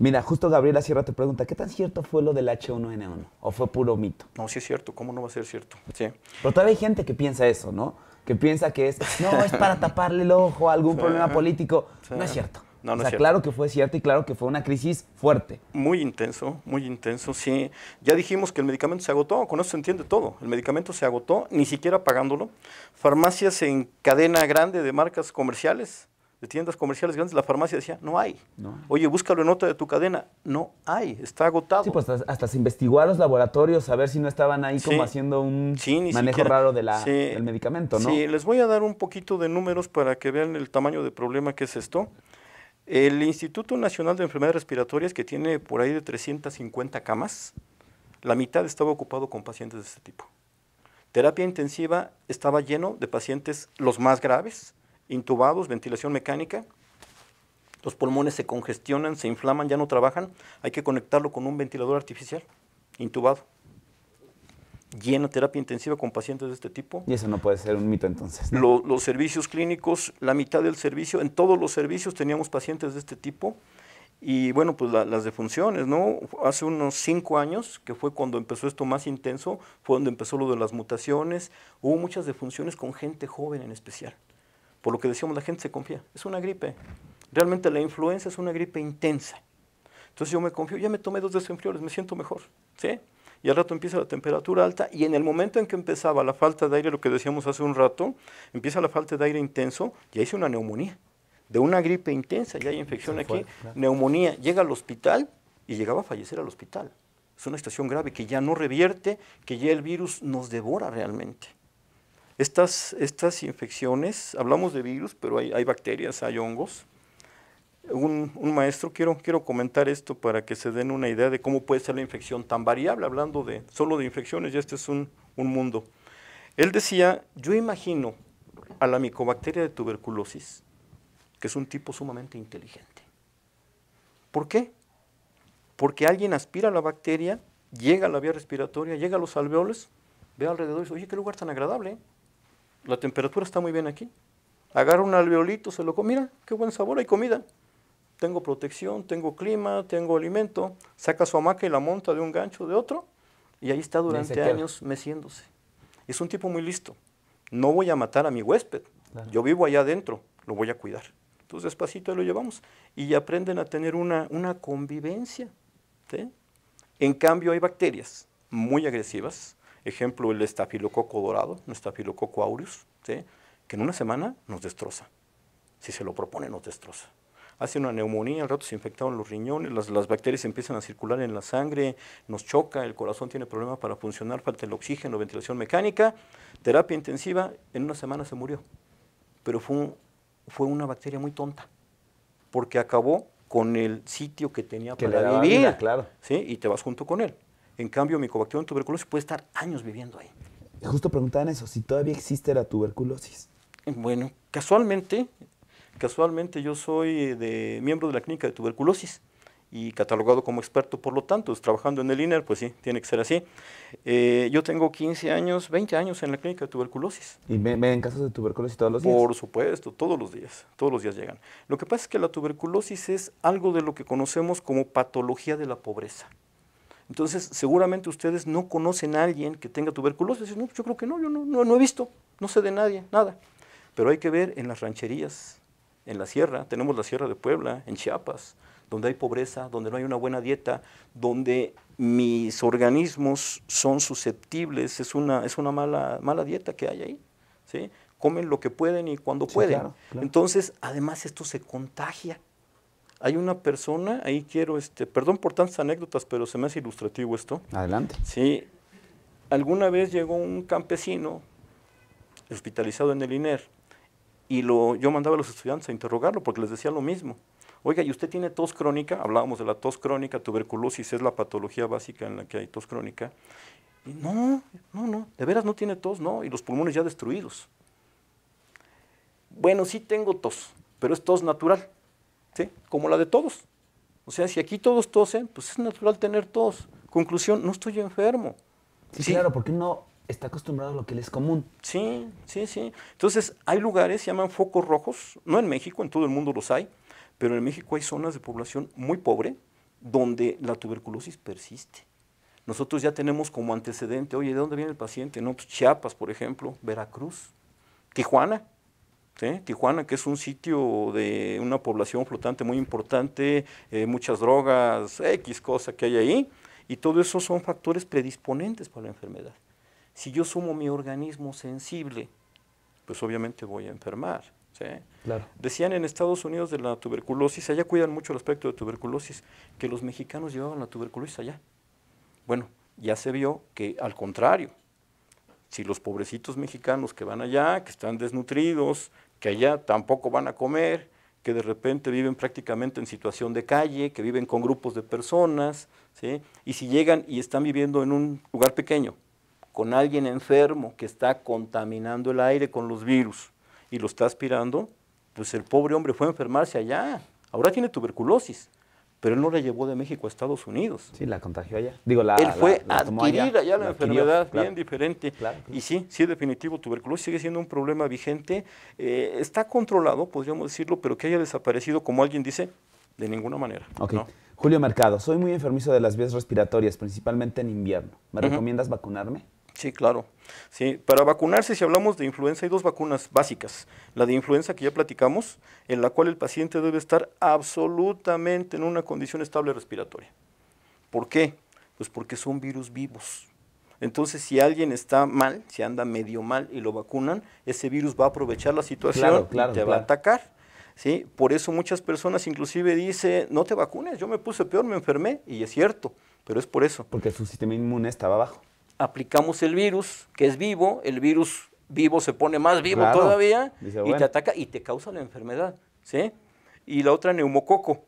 Mira, justo Gabriela Sierra te pregunta, ¿qué tan cierto fue lo del H1N1? ¿O fue puro mito? No, sí es cierto, ¿cómo no va a ser cierto? Sí. Pero todavía hay gente que piensa eso, ¿no? Que piensa que es, no, es para taparle el ojo a algún problema político. No es cierto. No, no o sea, claro que fue cierto y claro que fue una crisis fuerte. Muy intenso, muy intenso, sí. Ya dijimos que el medicamento se agotó, con eso se entiende todo. El medicamento se agotó, ni siquiera pagándolo. Farmacias en cadena grande de marcas comerciales de tiendas comerciales grandes, la farmacia decía, no hay. Oye, búscalo en otra de tu cadena. No hay, está agotado. Sí, pues hasta, se investigó a los laboratorios a ver si no estaban ahí como haciendo un manejo raro de del medicamento, ¿no? Sí, les voy a dar un poquito de números para que vean el tamaño de problema que es esto. El Instituto Nacional de Enfermedades Respiratorias, que tiene por ahí de 350 camas, la mitad estaba ocupado con pacientes de este tipo. Terapia intensiva estaba lleno de pacientes los más graves, intubados, ventilación mecánica, los pulmones se congestionan, se inflaman, ya no trabajan, hay que conectarlo con un ventilador artificial, intubado. Llena terapia intensiva con pacientes de este tipo. Y eso no puede ser un mito entonces. Los, servicios clínicos, la mitad del servicio, en todos los servicios teníamos pacientes de este tipo. Y bueno, pues las defunciones, ¿no? Hace unos cinco años, que fue cuando empezó esto más intenso, fue donde empezó lo de las mutaciones, hubo muchas defunciones con gente joven en especial. Por lo que decíamos, la gente se confía. Es una gripe. Realmente la influenza es una gripe intensa. Entonces yo me confío, ya me tomé dos desenfriores, me siento mejor. ¿sí? Y al rato empieza la temperatura alta y en el momento en que empezaba la falta de aire, lo que decíamos hace un rato, empieza la falta de aire intenso, ya hice una neumonía. De una gripe intensa, ya hay infección aquí, neumonía, llega al hospital y llegaba a fallecer al hospital. Es una situación grave que ya no revierte, que ya el virus nos devora realmente. Estas, estas infecciones, hablamos de virus, pero hay, bacterias, hay hongos. Un, maestro, quiero, quiero comentar esto para que se den una idea de cómo puede ser la infección tan variable, hablando de solo de infecciones, ya este es un, un mundo. Él decía, yo imagino a la micobacteria de tuberculosis, que es un tipo sumamente inteligente. ¿Por qué? Porque alguien aspira a la bacteria, llega a la vía respiratoria, llega a los alveoles, ve alrededor y dice, oye, qué lugar tan agradable, ¿eh? La temperatura está muy bien aquí. agarra un alveolito, se lo come, Mira, qué buen sabor, hay comida. Tengo protección, tengo clima, tengo alimento. Saca su hamaca y la monta de un gancho, de otro. Y ahí está durante años meciéndose. Es un tipo muy listo. No voy a matar a mi huésped. Yo vivo allá adentro, lo voy a cuidar. Entonces despacito lo llevamos y aprenden a tener una, convivencia. En cambio hay bacterias muy agresivas Ejemplo, el estafilococo dorado, el estafilococo aureus, que en una semana nos destroza. Si se lo propone, nos destroza. Hace una neumonía, al rato se infectaron los riñones, las, bacterias empiezan a circular en la sangre, nos choca, el corazón tiene problemas para funcionar, falta el oxígeno, ventilación mecánica, terapia intensiva, en una semana se murió. Pero fue, fue una bacteria muy tonta, porque acabó con el sitio que tenía para vivir. claro. ¿sí? Y te vas junto con él. En cambio, Mycobacterium tuberculosis puede estar años viviendo ahí. Justo preguntaban eso, si todavía existe la tuberculosis. Bueno, casualmente, casualmente yo soy de, miembro de la clínica de tuberculosis y catalogado como experto, por lo tanto, pues, trabajando en el INER, pues sí, tiene que ser así. Eh, yo tengo 15 años, 20 años en la clínica de tuberculosis. ¿Y me, ven casos de tuberculosis todos los días? Por supuesto, todos los días, todos los días llegan. Lo que pasa es que la tuberculosis es algo de lo que conocemos como patología de la pobreza. Entonces, seguramente ustedes no conocen a alguien que tenga tuberculosis. No, pues yo creo que no, yo no, he visto, no sé de nadie, nada. Pero hay que ver en las rancherías, en la sierra, tenemos la sierra de Puebla, en Chiapas, donde hay pobreza, donde no hay una buena dieta, donde mis organismos son susceptibles, es una, es una mala, mala dieta que hay ahí. ¿sí? Comen lo que pueden y cuando pueden. Entonces, además esto se contagia. Hay una persona, ahí quiero, este, perdón por tantas anécdotas, pero se me hace ilustrativo esto. Adelante. Sí, alguna vez llegó un campesino hospitalizado en el INER y lo, yo mandaba a los estudiantes a interrogarlo porque les decía lo mismo. Oiga, ¿y usted tiene tos crónica? Hablábamos de la tos crónica, tuberculosis es la patología básica en la que hay tos crónica. Y no, no, no, de veras no tiene tos, no, y los pulmones ya destruidos. Bueno, sí tengo tos, pero es tos natural como la de todos. O sea, si aquí todos tosen, pues es natural tener tos. Conclusión, no estoy enfermo. Sí, claro, porque uno está acostumbrado a lo que le es común. Sí, sí, sí. Entonces, hay lugares, se llaman focos rojos, no en México, en todo el mundo los hay, pero en México hay zonas de población muy pobre donde la tuberculosis persiste. Nosotros ya tenemos como antecedente, oye, ¿de dónde viene el paciente? No, pues, Chiapas, por ejemplo, Veracruz, Tijuana, Tijuana, que es un sitio de una población flotante muy importante, eh, muchas drogas, X cosa que hay ahí, y todo eso son factores predisponentes para la enfermedad. Si yo sumo mi organismo sensible, pues obviamente voy a enfermar. Decían en Estados Unidos de la tuberculosis, allá cuidan mucho el aspecto de tuberculosis, que los mexicanos llevaban la tuberculosis allá. Bueno, ya se vio que al contrario, si los pobrecitos mexicanos que van allá, que están desnutridos, que allá tampoco van a comer, que de repente viven prácticamente en situación de calle, que viven con grupos de personas, ¿sí? y si llegan y están viviendo en un lugar pequeño, con alguien enfermo que está contaminando el aire con los virus y lo está aspirando, pues el pobre hombre fue a enfermarse allá, ahora tiene tuberculosis pero él no la llevó de México a Estados Unidos. Sí, la contagió allá. Digo, la, él fue adquirir allá, la, enfermedad bien diferente. Y sí, sí, definitivo, tuberculosis sigue siendo un problema vigente. Eh, está controlado, podríamos decirlo, pero que haya desaparecido, como alguien dice, de ninguna manera. Julio Mercado, soy muy enfermizo de las vías respiratorias, principalmente en invierno. ¿Me recomiendas vacunarme? Sí, claro. Sí, para vacunarse, si hablamos de influenza, hay dos vacunas básicas. La de influenza que ya platicamos, en la cual el paciente debe estar absolutamente en una condición estable respiratoria. ¿Por qué? Pues porque son virus vivos. Entonces, si alguien está mal, si anda medio mal y lo vacunan, ese virus va a aprovechar la situación y te va a atacar. ¿sí? Por eso muchas personas inclusive dicen, no te vacunes, yo me puse peor, me enfermé. Y es cierto, pero es por eso. Porque su sistema inmune estaba bajo aplicamos el virus, que es vivo, el virus vivo se pone más vivo todavía y te ataca y te causa la enfermedad, ¿sí? Y la otra, neumococo.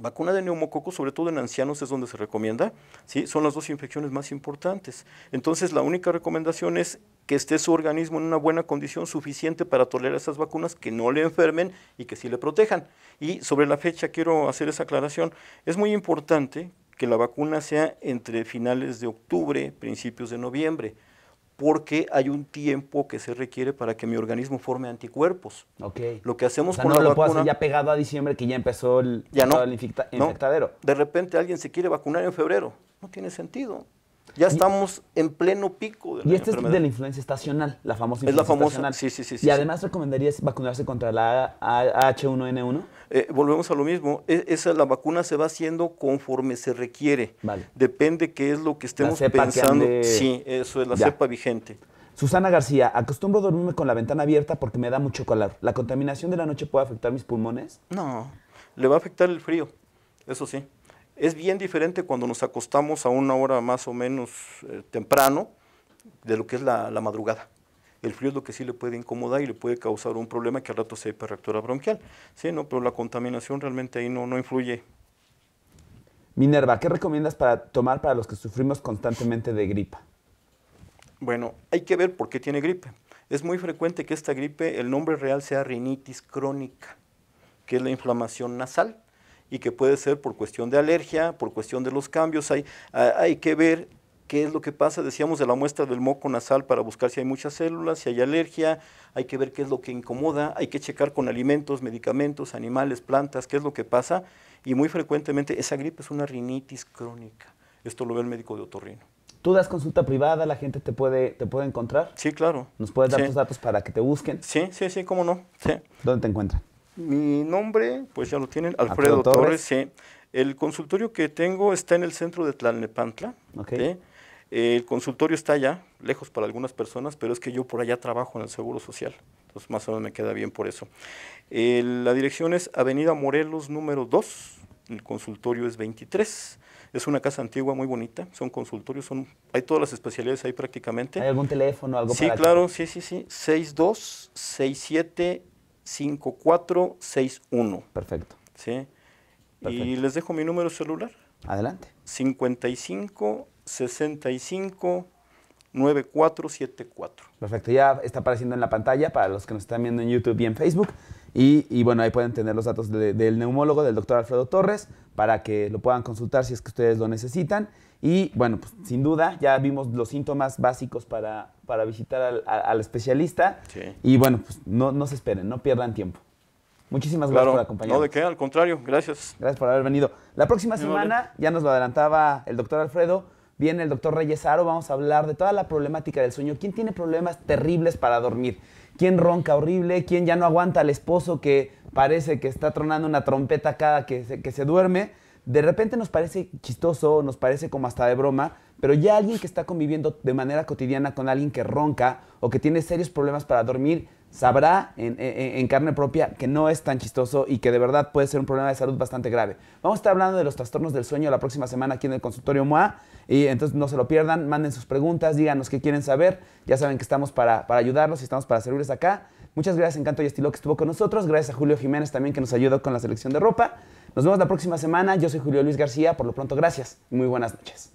Vacuna de neumococo, sobre todo en ancianos, es donde se recomienda, ¿sí? Son las dos infecciones más importantes. Entonces, la única recomendación es que esté su organismo en una buena condición suficiente para tolerar esas vacunas, que no le enfermen y que sí le protejan. Y sobre la fecha quiero hacer esa aclaración. Es muy importante que la vacuna sea entre finales de octubre, principios de noviembre, porque hay un tiempo que se requiere para que mi organismo forme anticuerpos. Okay. Lo que hacemos o sea, con no lo vacuna, hacer ya pegado a diciembre que ya empezó el, ya infectadero. No. De repente alguien se quiere vacunar en febrero, no tiene sentido. Ya estamos en pleno pico de la Y esta es de la influencia estacional, la famosa influencia Es la famosa, sí, sí, sí. Y además recomendaría recomendarías vacunarse contra la H1N1? Eh, volvemos a lo mismo. E, esa, la vacuna se va haciendo conforme se requiere. Vale. Depende qué es lo que estemos pensando. Sí, eso es la cepa vigente. Susana García, acostumbro a dormirme con la ventana abierta porque me da mucho calor. ¿La contaminación de la noche puede afectar mis pulmones? No, le va a afectar el frío, eso sí. Es bien diferente cuando nos acostamos a una hora más o menos eh, temprano de lo que es la, madrugada. El frío es lo que sí le puede incomodar y le puede causar un problema que al rato sea hiperreactora bronquial. Sí, no, pero la contaminación realmente ahí no, no influye. Minerva, ¿qué recomiendas para tomar para los que sufrimos constantemente de gripa? Bueno, hay que ver por qué tiene gripe. Es muy frecuente que esta gripe, el nombre real sea rinitis crónica, que es la inflamación nasal y que puede ser por cuestión de alergia, por cuestión de los cambios. Hay, hay que ver qué es lo que pasa, decíamos, de la muestra del moco nasal para buscar si hay muchas células, si hay alergia, hay que ver qué es lo que incomoda, hay que checar con alimentos, medicamentos, animales, plantas, qué es lo que pasa. Y muy frecuentemente esa gripe es una rinitis crónica. Esto lo ve el médico de otorrino. ¿Tú das consulta privada? ¿La gente te puede, te puede encontrar? Sí, claro. ¿Nos puedes dar tus datos para que te busquen? Sí, sí, sí, cómo no. ¿Dónde te encuentran? Mi nombre, pues ya lo tienen, Alfredo, Torres. El consultorio que tengo está en el centro de Tlalnepantla. Okay. El consultorio está allá, lejos para algunas personas, pero es que yo por allá trabajo en el Seguro Social. Entonces, más o menos me queda bien por eso. la dirección es Avenida Morelos, número 2. El consultorio es 23. Es una casa antigua muy bonita. Son consultorios, son, hay todas las especialidades ahí prácticamente. ¿Hay algún teléfono, algo Sí, claro, sí, sí, sí. 6267 5461. Perfecto. ¿Sí? Y les dejo mi número celular. Adelante. 55 65 9474. Perfecto, ya está apareciendo en la pantalla para los que nos están viendo en YouTube y en Facebook. Y, bueno, ahí pueden tener los datos del neumólogo, del doctor Alfredo Torres, para que lo puedan consultar si es que ustedes lo necesitan. Y bueno, pues, sin duda ya vimos los síntomas básicos para para visitar al, especialista. Y bueno, pues no, no se esperen, no pierdan tiempo. Muchísimas gracias por acompañarnos. No, de qué, al contrario, gracias. Gracias por haber venido. La próxima semana, ya nos lo adelantaba el doctor Alfredo, viene el doctor Reyes Aro, vamos a hablar de toda la problemática del sueño. ¿Quién tiene problemas terribles para dormir? ¿Quién ronca horrible? ¿Quién ya no aguanta al esposo que parece que está tronando una trompeta cada que se, que se duerme? De repente nos parece chistoso, nos parece como hasta de broma, pero ya alguien que está conviviendo de manera cotidiana con alguien que ronca o que tiene serios problemas para dormir, sabrá en, carne propia que no es tan chistoso y que de verdad puede ser un problema de salud bastante grave. Vamos a estar hablando de los trastornos del sueño la próxima semana aquí en el consultorio MOA y entonces no se lo pierdan, manden sus preguntas, díganos qué quieren saber, ya saben que estamos para, para ayudarlos y estamos para servirles acá. Muchas gracias Encanto y Estilo que estuvo con nosotros, gracias a Julio Jiménez también que nos ayudó con la selección de ropa. Nos vemos la próxima semana, yo soy Julio Luis García, por lo pronto gracias muy buenas noches.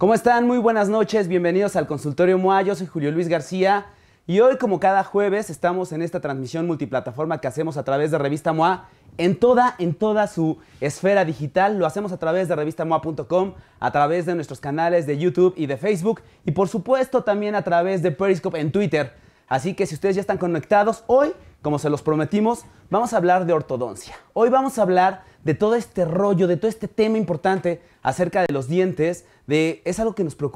¿Cómo están? Muy buenas noches, bienvenidos al consultorio MOA, yo soy Julio Luis García y hoy como cada jueves estamos en esta transmisión multiplataforma que hacemos a través de Revista MOA en toda, en toda su esfera digital, lo hacemos a través de Revista Moa.com, a través de nuestros canales de YouTube y de Facebook y por supuesto también a través de Periscope en Twitter. Así que si ustedes ya están conectados, hoy como se los prometimos, vamos a hablar de ortodoncia. Hoy vamos a hablar de todo este rollo, de todo este tema importante acerca de los dientes, de es algo que nos preocupa